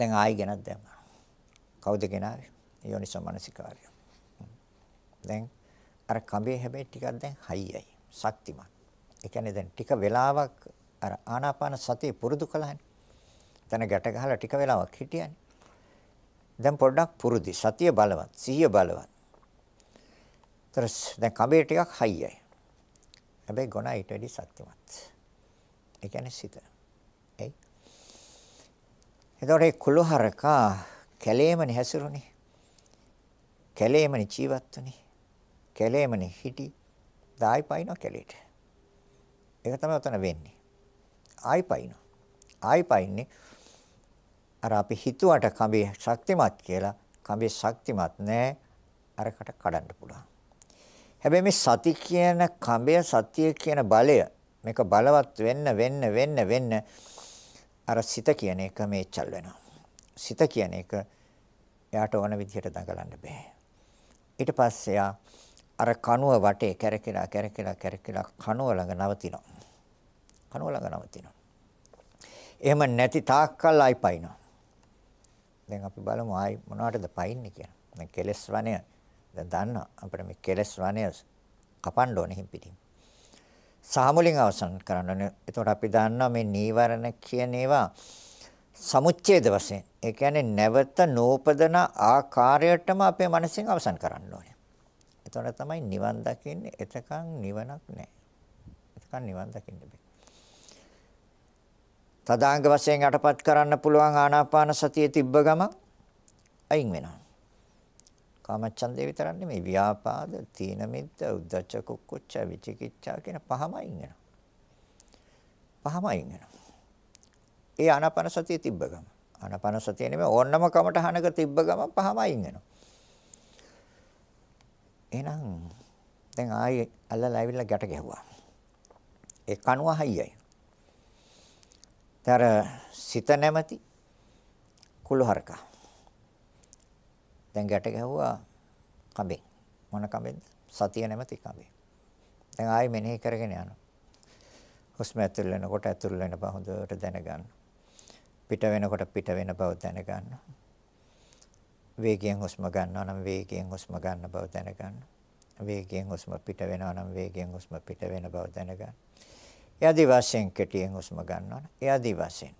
Speaker 1: දැන් ආයි ගෙනත් දැම්මා. කවුද ගෙනාවේ? යෝනිසෝ මනසිකාරය. දැන් අර කඹේ හැබැයි ටිකක් දැන් හයියයි, ශක්තිමත්. ඒ කියන්නේ දැන් ටික වෙලාවක් අර ආනාපාන සතිය පුරුදු කළානේ. එතන ගැට ගහලා ටික වෙලාවක් හිටියානේ. දැන් පොඩ්ඩක් පුරුදි සතිය බලවත්, සිහිය බලවත්. ඒතර දැන් කඹේ ටිකක් හයියයි. හැබැයි ගොනා ඊට වැඩි සත්‍යමත්. ඒ කියන්නේ සිත. එයි. එතකොට ඒ කුළුහරකා කැලේමනේ හැසිරුනේ. කැලේමනේ ජීවත් වුනේ. කැලේමනේ හිටි. දායි පයින්න කැලේට. ඒක තමයි උතන වෙන්නේ. ආයි පයින්න. ආයි පයින්නේ අර අපි හිතුවට කඹේ ශක්තිමත් කියලා කඹේ ශක්තිමත් නෑ අරකට කඩන්න පුළුවන්. හැබැයි මේ සති කියන කඹය සතිය කියන බලය මේක බලවත් වෙන්න වෙන්න වෙන්න වෙන්න අර සිත කියන එක මේචල් වෙනවා. සිත කියන එක එයාට ඕන විදිහට දඟලන්න බෑ. ඊට පස්සේ අර කණුව වටේ කැරකිලා කැරකිලා කැරකිලා කණුව ළඟ නවතිනවා. කණුව ළඟ නවතිනවා. එහෙම නැති තාක්කල් ආයි පයින්නවා. දැන් අපි බලමු ආයි මොනවටද පයින්නේ කියලා. දැන් කෙලස් වනේ දැන් දන්නවා අපිට මේ කෙලස් වණය කපන්න ඕනේ හිම්පිටින්. සාමුලින් අවසන් කරන්න ඕනේ. එතකොට අපි දන්නවා මේ නීවරණ කියන ඒවා සමුච්ඡේද වශයෙන්. ඒ කියන්නේ නැවත නූපදන ආකාරයටම අපේ මනසින් අවසන් කරන්න ඕනේ. එතකොට තමයි නිවන් දකින්නේ. එතකන් නිවනක් නැහැ. එතකන් නිවන් දකින්න බෑ. තදාංග වශයෙන් යටපත් කරන්න පුළුවන් ආනාපාන සතිය තිබ්බ ගමන් අයින් වෙනවා. කාමච්ඡන්දේ විතරක් නෙමෙයි ව්‍යාපාද, තීන මිද්ද, උද්ධච්ච කුක්කුච්ච, විචිකිච්ඡා කියන පහම අයින් වෙනවා. පහම අයින් වෙනවා. ඒ ආනාපාන සතිය තිබ්බ ගම. ආනාපාන සතිය නෙමෙයි ඕන්නම කමටහනක තිබ්බ ගම පහම අයින් වෙනවා. එහෙනම් දැන් ආයේ අල්ලලා ඇවිල්ලා ගැට ගැහුවා. ඒ කණුව හයියයි. තර සිත නැමැති කුළුහරකා දැන් ගැට ගැහුවා කඹෙන්. මොන කඹෙන්ද? සතිය නැමැති කඹෙන්. දැන් ආයෙ මෙනෙහි කරගෙන යනවා. හුස්ම ඇතුල් වෙනකොට ඇතුල් වෙන බව හොඳට දැනගන්න. පිට වෙනකොට පිට වෙන බව දැනගන්න. වේගයෙන් හුස්ම ගන්නවා නම් වේගයෙන් හුස්ම ගන්න බව දැනගන්න. වේගයෙන් හුස්ම පිට වෙනවා නම් වේගයෙන් හුස්ම පිට වෙන බව දැනගන්න. එයාදී වශයෙන් කෙටියෙන් හුස්ම ගන්නවා. එයාදී වශයෙන්.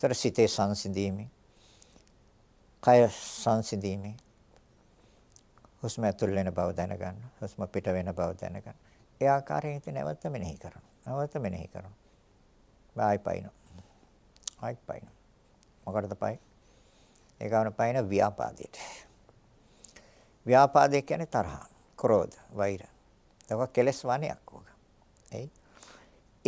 Speaker 1: ତର සිතේ සංසිඳීමේ කය සංසිඳීමේ හුස්ම ඇතුල් වෙන බව දැනගන්න හුස්ම පිට වෙන බව දැනගන්න ඒ ආකාරයෙන් ඉතින් නැවත මෙනෙහි කරනවා නැවත මෙනෙහි කරනවා ආයි පයින් ආයි පයින් මොකටද පයි ඒ ගන්න පයින් ව්‍යාපාදයට ව්‍යාපාදේ කියන්නේ තරහ ක්‍රෝධ වෛර ඒක කෙලස් වණයක් ඕක එයි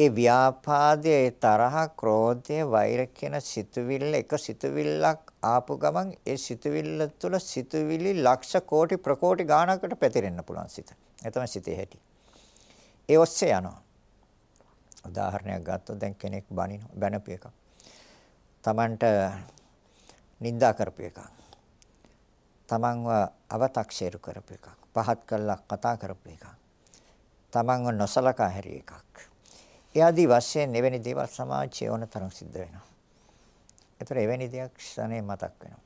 Speaker 1: ඒ ව්‍යාපාදයේ තරහ ක්‍රෝධය වෛර කියන සිතුවිල්ල එක සිතුවිල්ලක් ආපු ගමන් ඒ සිතුවිල්ල තුළ සිතුවිලි ලක්ෂ කෝටි ප්‍රකෝටි ගාණකට පැතිරෙන්න පුළුවන් සිත. ඒ තමයි සිතේ හැටි. ඒ ඔස්සේ යනවා. උදාහරණයක් ගත්තොත් දැන් කෙනෙක් බනින බැනපු එකක්. Tamanට නිඳා කරපු එකක්. Tamanව අව탁ෂේරු කරපු එකක්. පහත් කළා කතා කරපු එකක්. Tamanව නොසලකා හැරි එකක්. එයාදී වශයෙන් එවැනි දේවල් සමාජයේ ඕන තරම් සිද්ධ වෙනවා. ඒතර එවැනි දෙයක් ශනේ මතක් වෙනවා.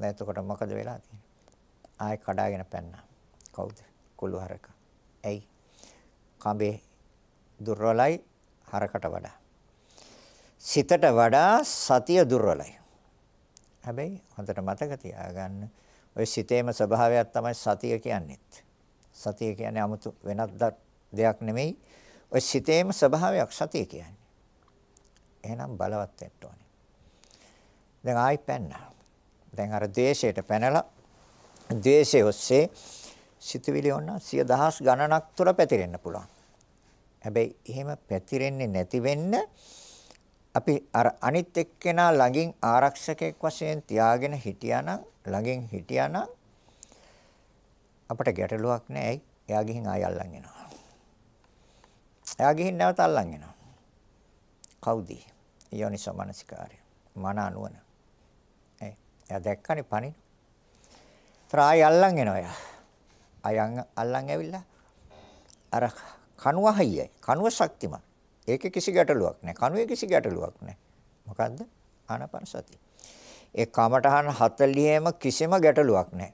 Speaker 1: දැන් එතකොට මොකද වෙලා තියෙන්නේ? ආයෙ කඩාගෙන පැන්නා. කවුද? කුළු හරක. ඇයි? කඹේ දුර්වලයි හරකට වඩා. සිතට වඩා සතිය දුර්වලයි. හැබැයි හොඳට මතක තියාගන්න ඔය සිතේම ස්වභාවයක් තමයි සතිය කියන්නේත්. සතිය කියන්නේ 아무තු වෙනත් දෙයක් නෙමෙයි. ඔය සිතේම ස්වභාවයක් සතිය කියන්නේ. එහෙනම් බලවත් වෙන්න ඕනේ. දැන් ආයි පැන්නා. දැන් අර ද්වේෂයට පැනලා ද්වේෂය ඔස්සේ සිතුවිලි ඔන්න සිය දහස් ගණනක් තුර පැතිරෙන්න පුළුවන්. හැබැයි එහෙම පැතිරෙන්නේ නැති වෙන්න අපි අර අනිත් එක්කෙනා ළඟින් ආරක්ෂකයෙක් වශයෙන් තියාගෙන හිටියානම් ළඟින් හිටියානම් අපට ගැටලුවක් නෑ. ඇයි? එයා ගිහින් ආය අල්ලන් එනවා. එයා ගිහින් නැවත අල්ලන් එනවා. කවුද? යෝනිසෝ මනසිකාරය. මන අනුවන. එයා දැක්කනේ පණින. ඒතර ආයෙ අල්ලන් එනවා එයා. අයන් අල්ලන් ඇවිල්ලා අර කණුව හයියයි. කණුව ශක්තිමත්. ඒකේ කිසි ගැටලුවක් නැහැ. කණුවේ කිසි ගැටලුවක් නැහැ. මොකද්ද? ආනාපාන සතිය. ඒ කමඨහන් 40ෙම කිසිම ගැටලුවක් නැහැ.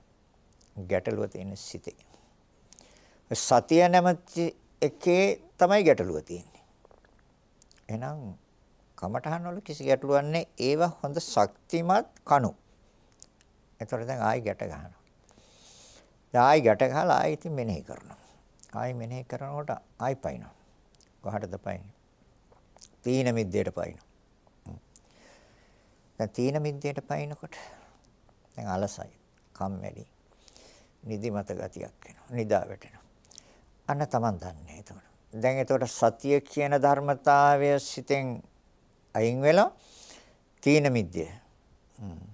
Speaker 1: ගැටලුව තියෙන සිතේ. සතිය නැමැති එකේ තමයි ගැටලුව තියෙන්නේ. එහෙනම් කමඨහන් වල කිසි ගැටලුවක් නැහැ. ඒවා හොඳ ශක්තිමත් කණු. එතකොට දැන් ආයි ගැට ගන්නවා. දැන් ආයි ගැට ගහලා ආයි ඉතින් මෙනෙහි කරනවා. ආයි මෙනෙහි කරනකොට ආයි පයින්නවා. කොහටද පයින්නේ? තීන මිද්දේට පයින්නවා. දැන් තීන මිද්දේට පයින්නකොට දැන් අලසයි, කම්මැලි, නිදිමත ගතියක් එනවා. නිදා වැටෙනවා. අන්න Taman දන්නේ එතකොට. දැන් එතකොට සතිය කියන ධර්මතාවය සිතෙන් අයින් වෙලා තීන මිද්දේ. හ්ම්.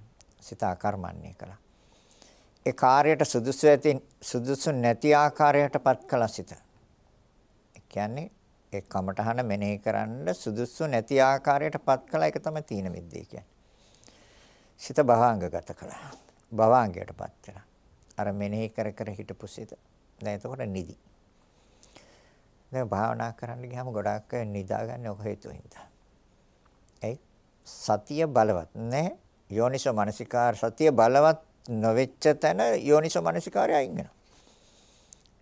Speaker 1: සිත ආකර්මන්නේ කළා. ඒ කාර්යයට සුදුසු ඇති සුදුසු නැති ආකාරයටපත් කළා සිත. ඒ කියන්නේ ඒ කමටහන මෙනෙහි කරන්න සුදුසු නැති ආකාරයටපත් කළා ඒක තමයි තීන මිද්දේ කියන්නේ. සිත භවාංගගත කළා. භවාංගයටපත් කළා. අර මෙනෙහි කර කර හිටපු සිත. දැන් එතකොට නිදි. දැන් භාවනා කරන්න ගියාම ගොඩාක් නිදාගන්නේ ඔක හේතුවෙන්ද. ඒ සතිය බලවත් නැහැ. යෝනිසෝ මනසිකාර සතිය බලවත් නොවෙච්ච තැන යෝනිසෝ මනසිකාරය අයින් වෙනවා.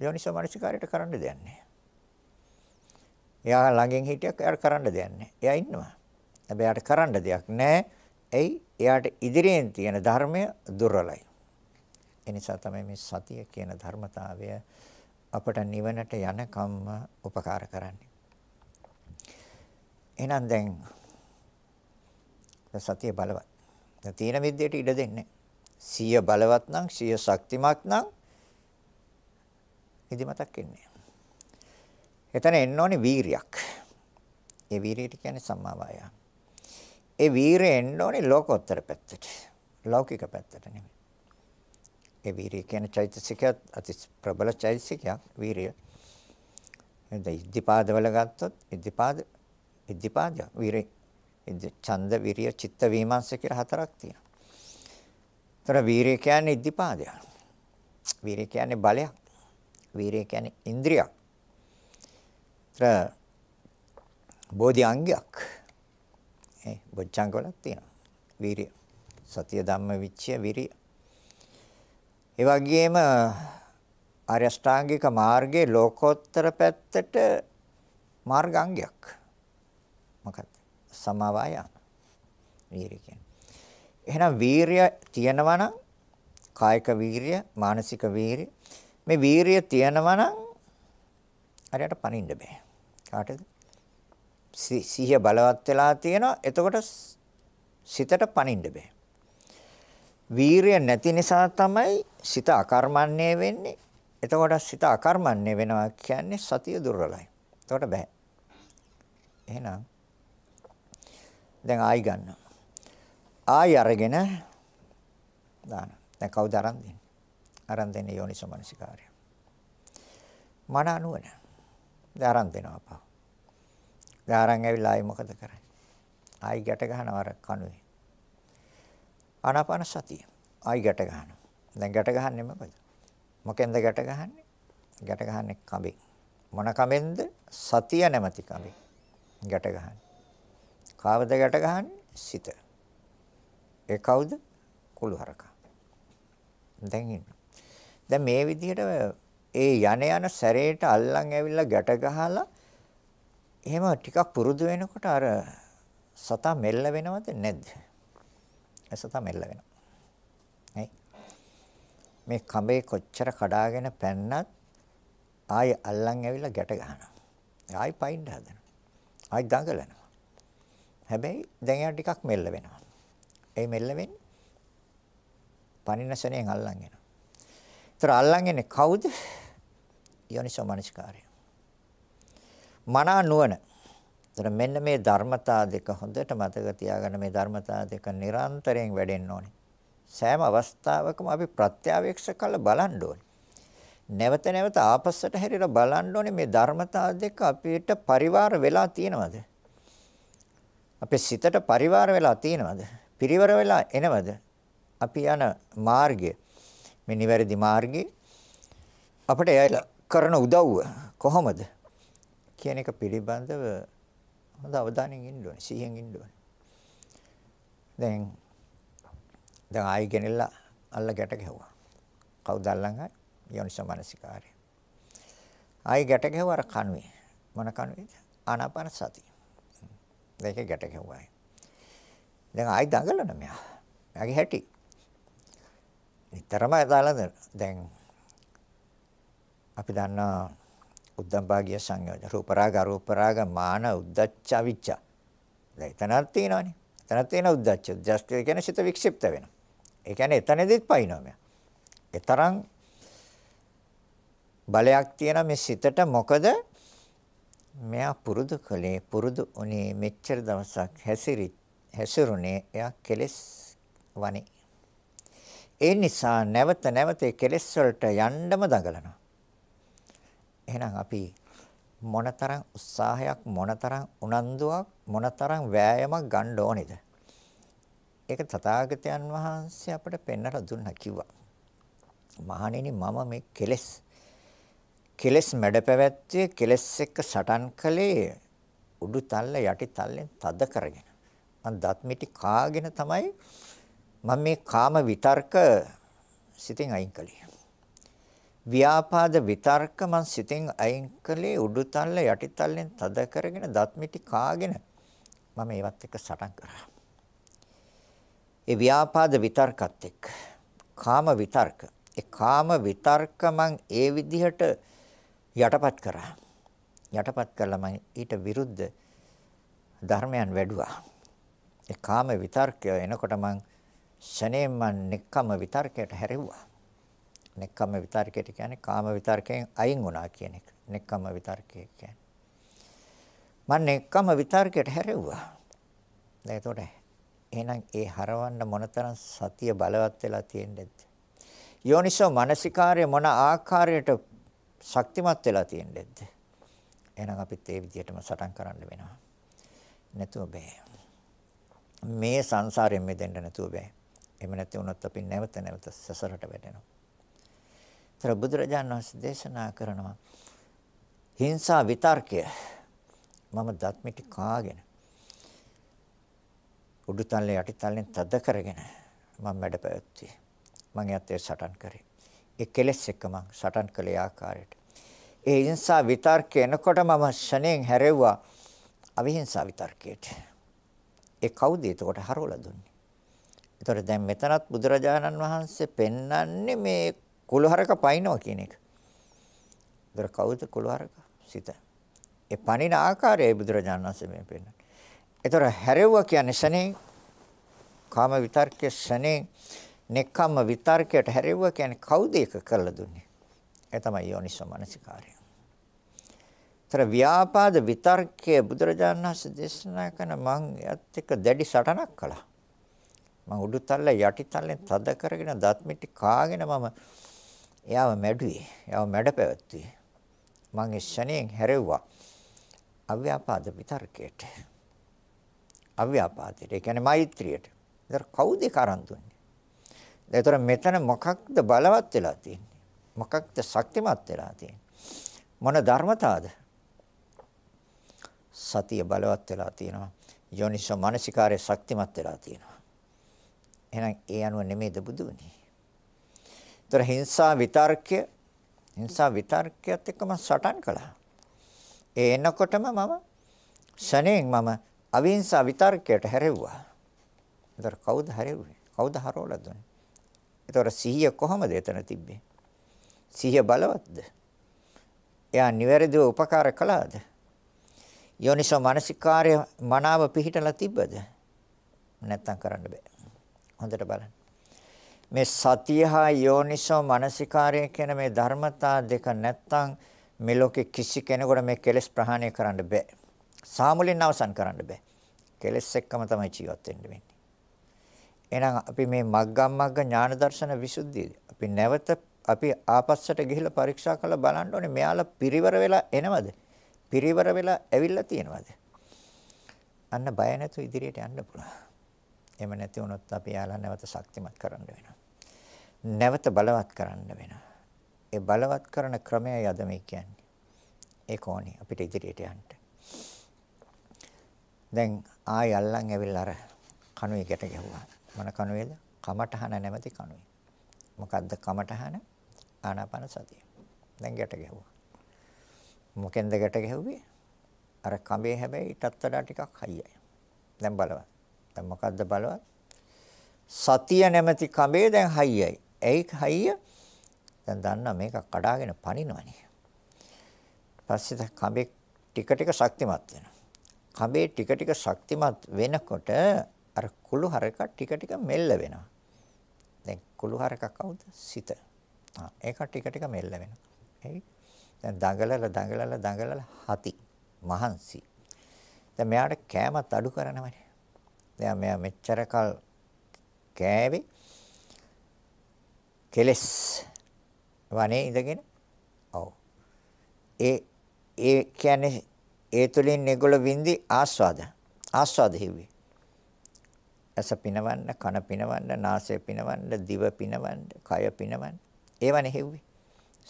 Speaker 1: යෝනිසෝ මනසිකාරයට කරන්න දෙයක් නැහැ. එයා ළඟින් හිටියක් එයාට කරන්න දෙයක් නැහැ. එයා ඉන්නවා. හැබැයි එයාට කරන්න දෙයක් නැහැ. ඇයි? එයාට ඉදිරියෙන් තියෙන ධර්මය දුර්වලයි. ඒ නිසා තමයි මේ සතිය කියන ධර්මතාවය අපට නිවනට යනකම්ම උපකාර කරන්නේ. එහෙනම් දැන් සතිය බලවත් දැන් තීන මිද්දේට ඉඩ දෙන්නේ සිය බලවත් නම් සිය ශක්තිමත් නම් නිදිමතක් එන්නේ එතන එන්න ඕනේ වීරියක් ඒ වීරියට කියන්නේ සම්මා වායාම ඒ වීරය එන්න ඕනේ ලෝකෝත්තර පැත්තට ලෞකික පැත්තට නෙමෙයි ඒ වීරිය කියන චෛතසිකයත් අති ප්‍රබල චෛතසිකයක් වීරිය. එතන ඉද්ධිපාදවල ගත්තොත් ඉද්ධිපාද ඉද්ධිපාද වීරිය ඡන්ද විරිය චිත්ත විමර්ශ කියලා හතරක් තියෙනවා. ඒතර වීරිය කියන්නේ ඉද්ධිපාදයක්. වීරිය කියන්නේ බලයක්. වීරිය කියන්නේ ඉන්ද්‍රියක්. ඒතර බෝධි අංගයක්. ඒ බොජ්ජංග වලක් තියෙනවා. වීරිය. සතිය ධම්ම විච්ඡය විරිය. ඒ වගේම අරියෂ්ඨාංගික මාර්ගයේ ලෝකෝත්තර පැත්තට මාර්ගාංගයක්. මොකක්ද? සමාව ආය වීරිය කියන්නේ. එහෙනම් වීරිය තියෙනවා නම් කායික වීරිය, මානසික වීරිය මේ වීරිය තියෙනවා නම් හරියට පණින්න බෑ. කාටද? සිහිය බලවත් වෙලා තියෙනවා. එතකොට සිතට පණින්න බෑ. වීරිය නැති නිසා තමයි සිත අකර්මණ්‍ය වෙන්නේ. එතකොට සිත අකර්මණ්‍ය වෙනවා කියන්නේ සතිය දුර්වලයි. එතකොට බෑ. එහෙනම් දැන් ආයි ගන්න. ආයි අරගෙන දාන. දැන් කවුද අරන් දෙන්නේ? අරන් දෙන්නේ යෝනිසමනසිකාරය. මන අනුවන. දැන් අරන් දෙනවා අපා. දැන් අරන් ඇවිල්ලා ආයි මොකද කරන්නේ? ආයි ගැට ගන්නවා අර කණුවේ. ආනාපාන සතිය. ආයි ගැට ගන්නවා. දැන් ගැට ගහන්නේ මොකද? මොකෙන්ද ගැට ගහන්නේ? ගැට ගහන්නේ කඹෙන්. මොන කඹෙන්ද? සතිය නැමැති කඹෙන්. ගැට ගහන්නේ. කාවද ගැට ගහන්නේ? සිත. ඒ කවුද? කුළුහරකා. දැන් ඉන්න. දැන් මේ විදිහට ඒ යන යන සැරේට අල්ලන් ඇවිල්ලා ගැට ගහලා එහෙම ටිකක් පුරුදු වෙනකොට අර සතා මෙල්ල වෙනවද නැද්ද? සතා මෙල්ල වෙනවා. නේ? මේ කඹේ කොච්චර කඩාගෙන පැන්නත් ආයෙ අල්ලන් ඇවිල්ලා ගැට ගන්නවා. ආයෙ පයින් හදනවා. ආයෙ දඟලනවා. හැබැයි දැන් යා ටිකක් මෙල්ල වෙනවා. ඒ මෙල්ල වෙන්නේ පණිනසණයෙන් අල්ලන් එනවා. ඒතර අල්ලන් එන්නේ කවුද? යෝනිසෝ මනස්කාරය. මනා නුවණ. ඒතර මෙන්න මේ ධර්මතා දෙක හොඳට මතක තියාගන්න මේ ධර්මතා දෙක නිරන්තරයෙන් වැඩෙන්න ඕනේ. සෑම අවස්ථාවකම අපි ප්‍රත්‍යාවේක්ෂ කරලා බලන්න ඕනේ. නැවත නැවත ආපස්සට හැරිලා බලන්න ඕනේ මේ ධර්මතා දෙක අපිට පරිවාර වෙලා තියෙනවද? අපේ සිතට පරිවාර වෙලා තියෙනවද? පිරිවර වෙලා එනවද? අපි යන මාර්ගය මේ නිවැරදි මාර්ගය අපට එයලා කරන උදව්ව කොහොමද කියන එක පිළිබඳව හොඳ අවධානයෙන් ඉන්න ඕනේ සිහියෙන් ඉන්න ඕනේ. දැන් දැන් ආයි ගෙනෙලා අල්ල ගැට ගැහුවා. කවුද අල්ලන්නේ? යෝනිසමනසිකාරය. ආයි ගැට ගැහුවා අර කණුවේ. මොන කණුවේද? ආනාපාන සතිය. ඒක ගැට ගැහුවා. දැන් ආයි දඟලන මෙයා. එයාගේ හැටි. නිතරම දාලා දැන් අපි දන්නා උද්දම් භාගිය සංයෝජන රූප රාග අරූප රාග මාන උද්දච්ච අවිච්ච. දැන් එතනක් තියෙනවනේ. එතනක් තියෙන උද්දච්ච. ජස්ති කියන්නේ සිත වික්ෂිප්ත වෙනවා. ඒ කියන්නේ එතනදිත් පයින්නවා මෙයා. ඒතරම් බලයක් තියෙන මේ සිතට මොකද මෙයා පුරුදු කළේ පුරුදු උනේ මෙච්චර දවසක් හැසිරි හැසිරුනේ එයා කෙලස් වනේ. ඒ නිසා නැවත නැවත කෙලස් වලට යන්නම දඟලනවා. එහෙනම් අපි මොනතරම් උත්සාහයක් මොනතරම් උනන්දුවක් මොනතරම් වෑයමක් ගන්න ඕනේද? ඒක තථාගතයන් වහන්සේ අපට පෙන්වලා දුන්නා කිව්වා. මහණෙනි මම මේ කෙලස් කෙලස් මැඩපැවැත්තේ කෙලස් එක්ක සටන් කළේ උඩු තල්ල යටි තල්ලෙන් තද කරගෙන. මම දත් මිටි කාගෙන තමයි මම මේ කාම විතර්ක සිතෙන් අයින් කළේ. ව්‍යාපාද විතර්ක මං සිතෙන් අයින් කළේ උඩු තල්ල යටි තල්ලෙන් තද කරගෙන දත් මිටි කාගෙන මම ඒවත් එක්ක සටන් කරා. ඒ ව්‍යාපාද විතර්කත් එක්ක කාම විතර්ක ඒ කාම විතර්ක මං ඒ විදිහට යටපත් කරා. යටපත් කළා මම ඊට විරුද්ධ ධර්මයන් වැඩුවා. ඒ කාම විතර්කය එනකොට මං ශනේම මං නෙක්කම විතර්කයට හැරෙව්වා. නෙක්කම විතර්කයට කියන්නේ කාම විතර්කයෙන් අයින් වුණා කියන එක. නෙක්කම විතර්කය කියන්නේ. මං නෙක්කම විතර්කයට හැරෙව්වා. දැන් එතකොට එහෙනම් ඒ හරවන්න මොනතරම් සතිය බලවත් වෙලා තියෙන්නේ නැද්ද? යෝනිසෝ මානසිකාර්ය මොන ආකාරයට ශක්තිමත් වෙලා තියෙන්නේද? එහෙනම් අපිත් ඒ විදිහටම සටන් කරන්න වෙනවා. නැතුව බෑ. මේ සංසාරයෙන් මිදෙන්න නැතුව බෑ. එහෙම නැති වුණොත් අපි නැවත නැවත සසරට වැටෙනවා. තර බුදුරජාණන් වහන්සේ දේශනා කරනවා හිංසා විතර්කය මම දත් මිටි කාගෙන උඩුතල්ලේ යටිතල්ලෙන් තද කරගෙන මම වැඩ පැවැත්තියි. මම යත්තේ සටන් කරේ. ඒ කෙලෙස් එක මං සටන් කළේ ආකාරයට. ඒ හිංසා විතර්කේ එනකොට මම ෂණයෙන් හැරෙව්වා අවිහිංසා විතර්කයට. ඒ කවුද එතකොට හරවලා දුන්නේ? ඒතර දැන් මෙතනත් බුදුරජාණන් වහන්සේ පෙන්වන්නේ මේ කුලහරක පයින්නවා කියන එක. ඒතර කවුද කුලහරක? සිත. ඒ පණින ආකාරයයි බුදුරජාණන් වහන්සේ මේ පෙන්වන්නේ. ඒතර හැරෙව්වා කියන්නේ ෂණයෙන් කාම විතර්කයේ ෂණයෙන් නෙක්ඛම්ම විතර්කයට හැරෙව්වා කියන්නේ කවුද ඒක කරලා දුන්නේ? ඒ තමයි යෝනිසෝ මනසිකාරය. තර ව්‍යාපාද විතර්කයේ බුදුරජාණන් වහන්සේ දේශනා කරන මං යත් එක දැඩි සටනක් කළා. මං උඩුතල්ල යටිතල්ලෙන් තද කරගෙන දත් මිටි කාගෙන මම එයාව මැඩුවේ. එයාව මැඩ පැවැත්තුවේ. මං ඒ ශණයෙන් හැරෙව්වා. අව්‍යාපාද විතර්කයට. අව්‍යාපාදයට. ඒ කියන්නේ මෛත්‍රියට. ඉතින් කවුද කරන් දුන්නේ? ඒතර මෙතන මොකක්ද බලවත් වෙලා තියෙන්නේ? මොකක්ද ශක්තිමත් වෙලා තියෙන්නේ? මොන ධර්මතාවද? සතිය බලවත් වෙලා තියෙනවා. යෝනිසෝ මානසිකාරයේ ශක්තිමත් වෙලා තියෙනවා. එහෙනම් ඒ අනුව නෙමෙයිද බුදුනේ. ඒතර හිංසා විතර්කය හිංසා විතර්කයත් එක්කම සටන් කළා. ඒ එනකොටම මම ශනේන් මම අවිහිංසා විතර්කයට හැරෙව්වා. ඒතර කවුද හැරෙව්වේ? කවුද හරවලා දුන්නේ? එතකොට සිහිය කොහොමද එතන තිබ්බේ? සිහිය බලවත්ද? එයා නිවැරදිව උපකාර කළාද? යෝනිසෝ මානසිකාර්ය මනාව පිහිටලා තිබ්බද? නැත්තම් කරන්න බෑ. හොඳට බලන්න. මේ සතිය හා යෝනිසෝ මානසිකාර්ය කියන මේ ධර්මතා දෙක නැත්තම් මේ ලෝකේ කිසි කෙනෙකුට මේ කෙලෙස් ප්‍රහාණය කරන්න බෑ. සාමුලින් අවසන් කරන්න බෑ. කෙලෙස් එක්කම තමයි ජීවත් වෙන්න වෙන්නේ. එහෙනම් අපි මේ මග්ගමග්ග ඥාන දර්ශන විසුද්ධිය අපි නැවත අපි ආපස්සට ගිහිලා පරීක්ෂා කරලා බලන්න ඕනේ මෙයාලා පිරිවර වෙලා එනවද? පිරිවර වෙලා ඇවිල්ලා තියෙනවද? අන්න බය නැතුව ඉදිරියට යන්න පුළුවන්. එහෙම නැති වුණොත් අපි යාලා නැවත ශක්තිමත් කරන්න වෙනවා. නැවත බලවත් කරන්න වෙනවා. ඒ බලවත් කරන ක්‍රමය යද මේ කියන්නේ. ඒ කොහොනේ අපිට ඉදිරියට යන්න. දැන් ආය අල්ලන් ඇවිල්ලා අර කණුවේ ගැට ගැහුවා. මොන කණුවේද? කමඨහන නැමැති කණුවේ. මොකද්ද කමඨහන? ආනාපාන සතිය. දැන් ගැට ගැහුවා. මොකෙන්ද ගැට ගැහුවේ? අර කඹේ හැබැයි ඊටත් වඩා ටිකක් හයියයි. දැන් බලවත්. දැන් මොකද්ද බලවත්? සතිය නැමැති කඹේ දැන් හයියයි. ඒයි හයිය දැන් දන්නා මේක කඩාගෙන පනිනවනේ. පස්සේ දැන් කඹේ ටික ටික ශක්තිමත් වෙනවා. කඹේ ටික ටික ශක්තිමත් වෙනකොට අර කුළු හරක ටික ටික මෙල්ල වෙනවා. දැන් කුළු හරක කවුද? සිත. ආ ඒක ටික ටික මෙල්ල වෙනවා. හරි. දැන් දඟලලා දඟලලා දඟලලා හති මහන්සි. දැන් මෙයාට කෑමත් අඩු කරනවනේ. දැන් මෙයා මෙච්චරකල් කෑවේ කෙලස් වනේ ඉඳගෙන ඔව් ඒ ඒ කියන්නේ ඒ තුලින් ඒගොල්ලෝ වින්දි ආස්වාද ආස්වාද හිව්වේ ඇස පිනවන්න, කන පිනවන්න, නාසය පිනවන්න, දිව පිනවන්න, කය පිනවන්න. ඒවනේ හෙව්වේ.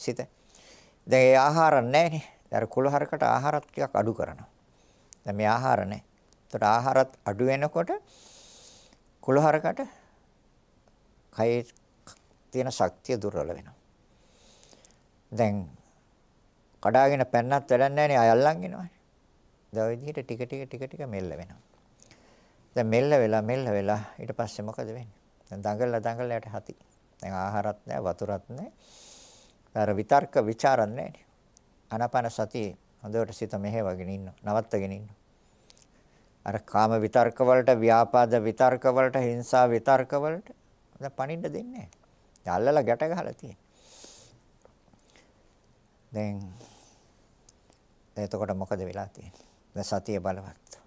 Speaker 1: සිත. දැන් ඒ ආහාර නැහැනේ. අර කුලහරකට ආහාරත් ටිකක් අඩු කරනවා. දැන් මේ ආහාර නැහැ. ඒතට ආහාරත් අඩු වෙනකොට කුලහරකට කයේ තියෙන ශක්තිය දුර්වල වෙනවා. දැන් කඩාගෙන පැන්නත් වැඩක් නැහැ නේ අයල්ලන් එනවනේ. දැන් ওই විදිහට ටික ටික ටික ටික මෙල්ල වෙනවා. දැන් මෙල්ල වෙලා මෙල්ල වෙලා ඊට පස්සේ මොකද වෙන්නේ? දැන් දඟලලා දඟලලා යට හති. දැන් ආහාරත් නැහැ, වතුරත් නැහැ. අර විතර්ක ਵਿਚාරක් නැහැ. අනපන සතිය හොඳට සිත මෙහෙවගෙන ඉන්න, නවත්තගෙන ඉන්න. අර කාම විතර්ක වලට, ව්‍යාපාද විතර්ක වලට, හිංසා විතර්ක වලට දැන් පණින්න දෙන්නේ නැහැ. අල්ලලා ගැට ගහලා තියෙන. දැන් එතකොට මොකද වෙලා තියෙන්නේ? දැන් සතිය බලවත්.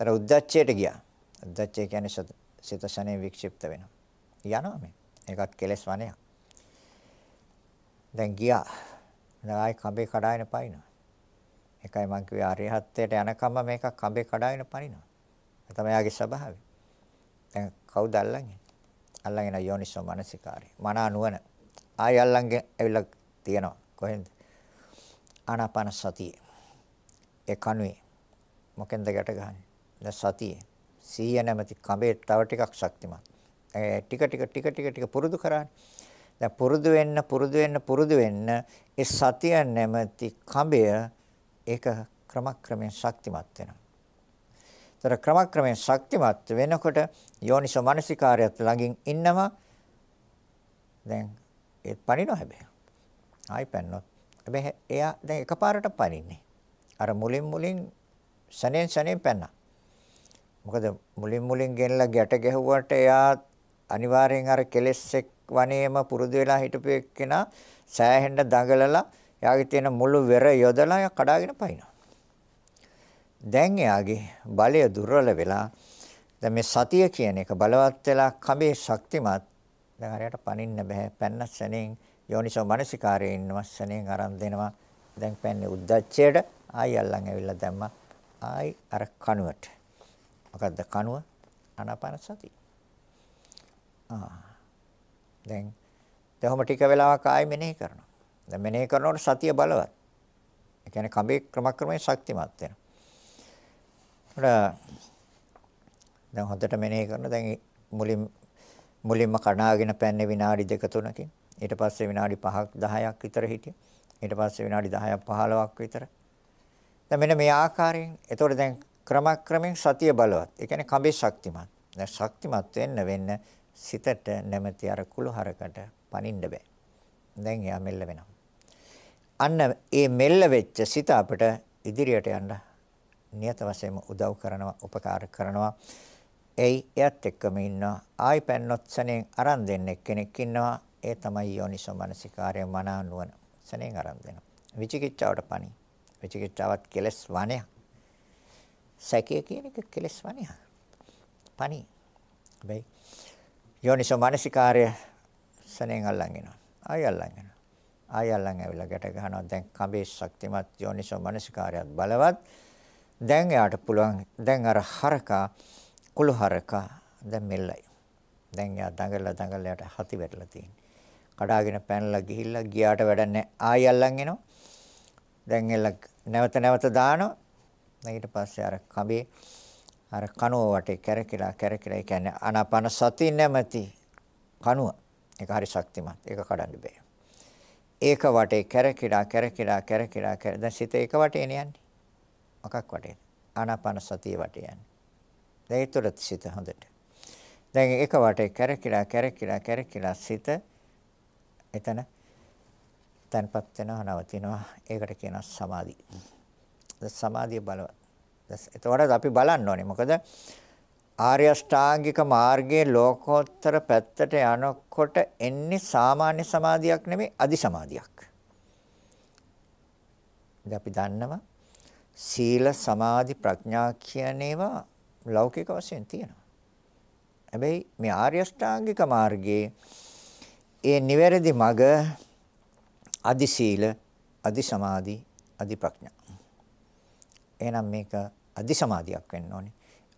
Speaker 1: එතන උද්දච්චයට ගියා. උද්දච්චය කියන්නේ සිත ශනේ වික්ෂිප්ත වෙනවා. යනවා මේ. ඒකත් කෙලස් වනයක්. දැන් ගියා. දැන් ආයි කඹේ කඩාගෙන පනිනවා. ඒකයි මම කිව්වේ අරිහත්ත්වයට යනකම මේක කඹේ කඩාගෙන පනිනවා. ඒ තමයි යාගේ ස්වභාවය. දැන් කවුද අල්ලන්නේ? අල්ලගෙන යෝනිසෝ මනසිකාරය. මනා නුවණ. ආයි අල්ලන්ගේ ඇවිල්ලා තියනවා. කොහෙන්ද? ආනාපාන සතිය. ඒ කණුවේ. මොකෙන්ද ගැට ගහන්නේ? දැන් සතියේ සිහිය නැමැති කඹේ තව ටිකක් ශක්තිමත්. ඒ ටික ටික ටික ටික ටික පුරුදු කරානේ. දැන් පුරුදු වෙන්න පුරුදු වෙන්න පුරුදු වෙන්න ඒ සතිය නැමැති කඹය ඒක ක්‍රමක්‍රමයෙන් ශක්තිමත් වෙනවා. ඒතර ක්‍රමක්‍රමයෙන් ශක්තිමත් වෙනකොට යෝනිසෝ මනසිකාරයත් ළඟින් ඉන්නවා. දැන් ඒ පණිනවා හැබැයි. ආයි පන්නොත්. හැබැයි එයා දැන් එකපාරට පණින්නේ. අර මුලින් මුලින් සනෙන් සනෙන් පන්නා. මොකද මුලින් මුලින් ගෙනලා ගැට ගැහුවට එයා අනිවාර්යෙන් අර කෙලෙස් එක් වනේම පුරුදු වෙලා හිටපු එක්කෙනා සෑහෙන්න දඟලලා එයාගේ තියෙන මුළු වෙර යොදලා එයා කඩාගෙන පයින්නවා. දැන් එයාගේ බලය දුර්වල වෙලා දැන් මේ සතිය කියන එක බලවත් වෙලා කඹේ ශක්තිමත් දැන් හරියට පනින්න බෑ පැන්න සැනෙන් යෝනිසෝ මනසිකාරයේ ඉන්නවා සැනෙන් අරන් දෙනවා දැන් පැන්නේ උද්දච්චයට ආයි අල්ලන් ඇවිල්ලා දැම්මා ආයි අර කණුවට මොකද්ද කණුව ආනාපාන සතිය. ආ. දැන් දැන් ඔහම ටික වෙලාවක් ආයෙ මෙනෙහි කරනවා. දැන් මෙනෙහි කරනකොට සතිය බලවත්. ඒ කියන්නේ කඹේ ක්‍රමක්‍රමයෙන් ශක්තිමත් වෙනවා. දැන් හොඳට මෙනෙහි කරන දැන් මුලින් මුලින්ම කණාගෙන පැන්නේ විනාඩි දෙක තුනකින් ඊට පස්සේ විනාඩි 5ක් 10ක් විතර හිටිය. ඊට පස්සේ විනාඩි 10ක් 15ක් විතර. දැන් මෙන්න මේ ආකාරයෙන් එතකොට දැන් ක්‍රමක්‍රමෙන් සතිය බලවත්. ඒ කියන්නේ කඹේ ශක්තිමත්. දැන් ශක්තිමත් වෙන්න වෙන්න සිතට නැමැති අර කුළුහරකට පනින්න බෑ. දැන් එයා මෙල්ල වෙනවා. අන්න ඒ මෙල්ල වෙච්ච සිත අපට ඉදිරියට යන්න නියත වශයෙන්ම උදව් කරනවා, උපකාර කරනවා. එයි එයත් එක්කම ඉන්නවා. ආයි පැන්නොත් සනෙන් අරන් දෙන්න කෙනෙක් ඉන්නවා. ඒ තමයි යෝනිසෝ මනසිකාරය මනානුවන. සනෙන් අරන් දෙනවා. විචිකිච්ඡාවට පණි. විචිකිච්ඡාවත් කෙලස් වණයක්. සැකය කියන එක කෙලස් වනිහ. පණි. හැබැයි යෝනිසෝ මානසිකාර්ය සනෙන් අල්ලන් එනවා. ආය අල්ලන් එනවා. ආය අල්ලන් ඇවිල්ලා ගැට ගන්නවා. දැන් කඹේ ශක්තිමත් යෝනිසෝ මානසිකාර්යයත් බලවත්. දැන් එයාට පුළුවන් දැන් අර හරකා කුළු හරකා දැන් මෙල්ලයි. දැන් එයා දඟලලා දඟලලා යට හති වැටලා තියෙන්නේ. කඩාගෙන පැනලා ගිහිල්ලා ගියාට වැඩක් නැහැ. ආය අල්ලන් එනවා. දැන් එල්ල නැවත නැවත දානවා. ඊට පස්සේ අර කඹේ අර කනුව වටේ කැරකිලා කැරකිලා ඒ කියන්නේ ආනාපාන සති නැමැති කනුව. ඒක හරි ශක්තිමත්. ඒක කඩන්න බෑ. ඒක වටේ කැරකිලා කැරකිලා කැරකිලා කැර දැන් සිත ඒක වටේ යන්නේ. මොකක් වටේ? ආනාපාන සතිය වටේ යන්නේ. දැන් ඒතර සිත හොඳට. දැන් ඒක වටේ කැරකිලා කැරකිලා කැරකිලා සිත එතන තන්පත් වෙනවා නවතිනවා. ඒකට කියනවා සමාධි. දැන් සමාධිය බලවත්. දැන් එතකොට අපි බලන්න ඕනේ. මොකද ආර්ය අෂ්ටාංගික මාර්ගයේ ලෝකෝත්තර පැත්තට යනකොට එන්නේ සාමාන්‍ය සමාධියක් නෙමෙයි අදි සමාධියක්. දැන් අපි දන්නවා සීල සමාධි ප්‍රඥා කියන ඒවා ලෞකික වශයෙන් තියෙනවා. හැබැයි මේ ආර්ය අෂ්ටාංගික මාර්ගයේ ඒ නිවැරදි මඟ අදි සීල අදි සමාධි අදි ප්‍රඥා එහෙනම් මේක අදි සමාධියක් වෙන්න ඕනේ.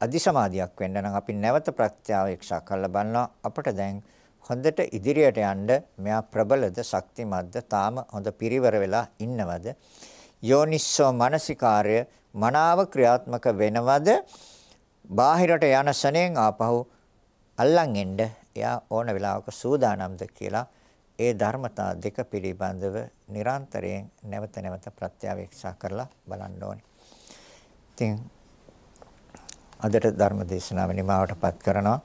Speaker 1: අදි සමාධියක් වෙන්න නම් අපි නැවත ප්‍රත්‍යාවේක්ෂා කරලා බලනවා අපිට දැන් හොඳට ඉදිරියට යන්න මෙයා ප්‍රබලද ශක්තිමත්ද තාම හොඳ පිරිවර වෙලා ඉන්නවද යෝනිස්සෝ මානසිකාර්ය මනාව ක්‍රියාත්මක වෙනවද බාහිරට යන සණයෙන් ආපහු අල්ලන් එන්න එයා ඕන වෙලාවක සූදානම්ද කියලා ඒ ධර්මතා දෙක පිළිබඳව නිරන්තරයෙන් නැවත නැවත ප්‍රත්‍යාවේක්ෂා කරලා බලන්න ඕනේ ඉතින් අදට ධර්ම දේශනාව නිමාවටපත් කරනවා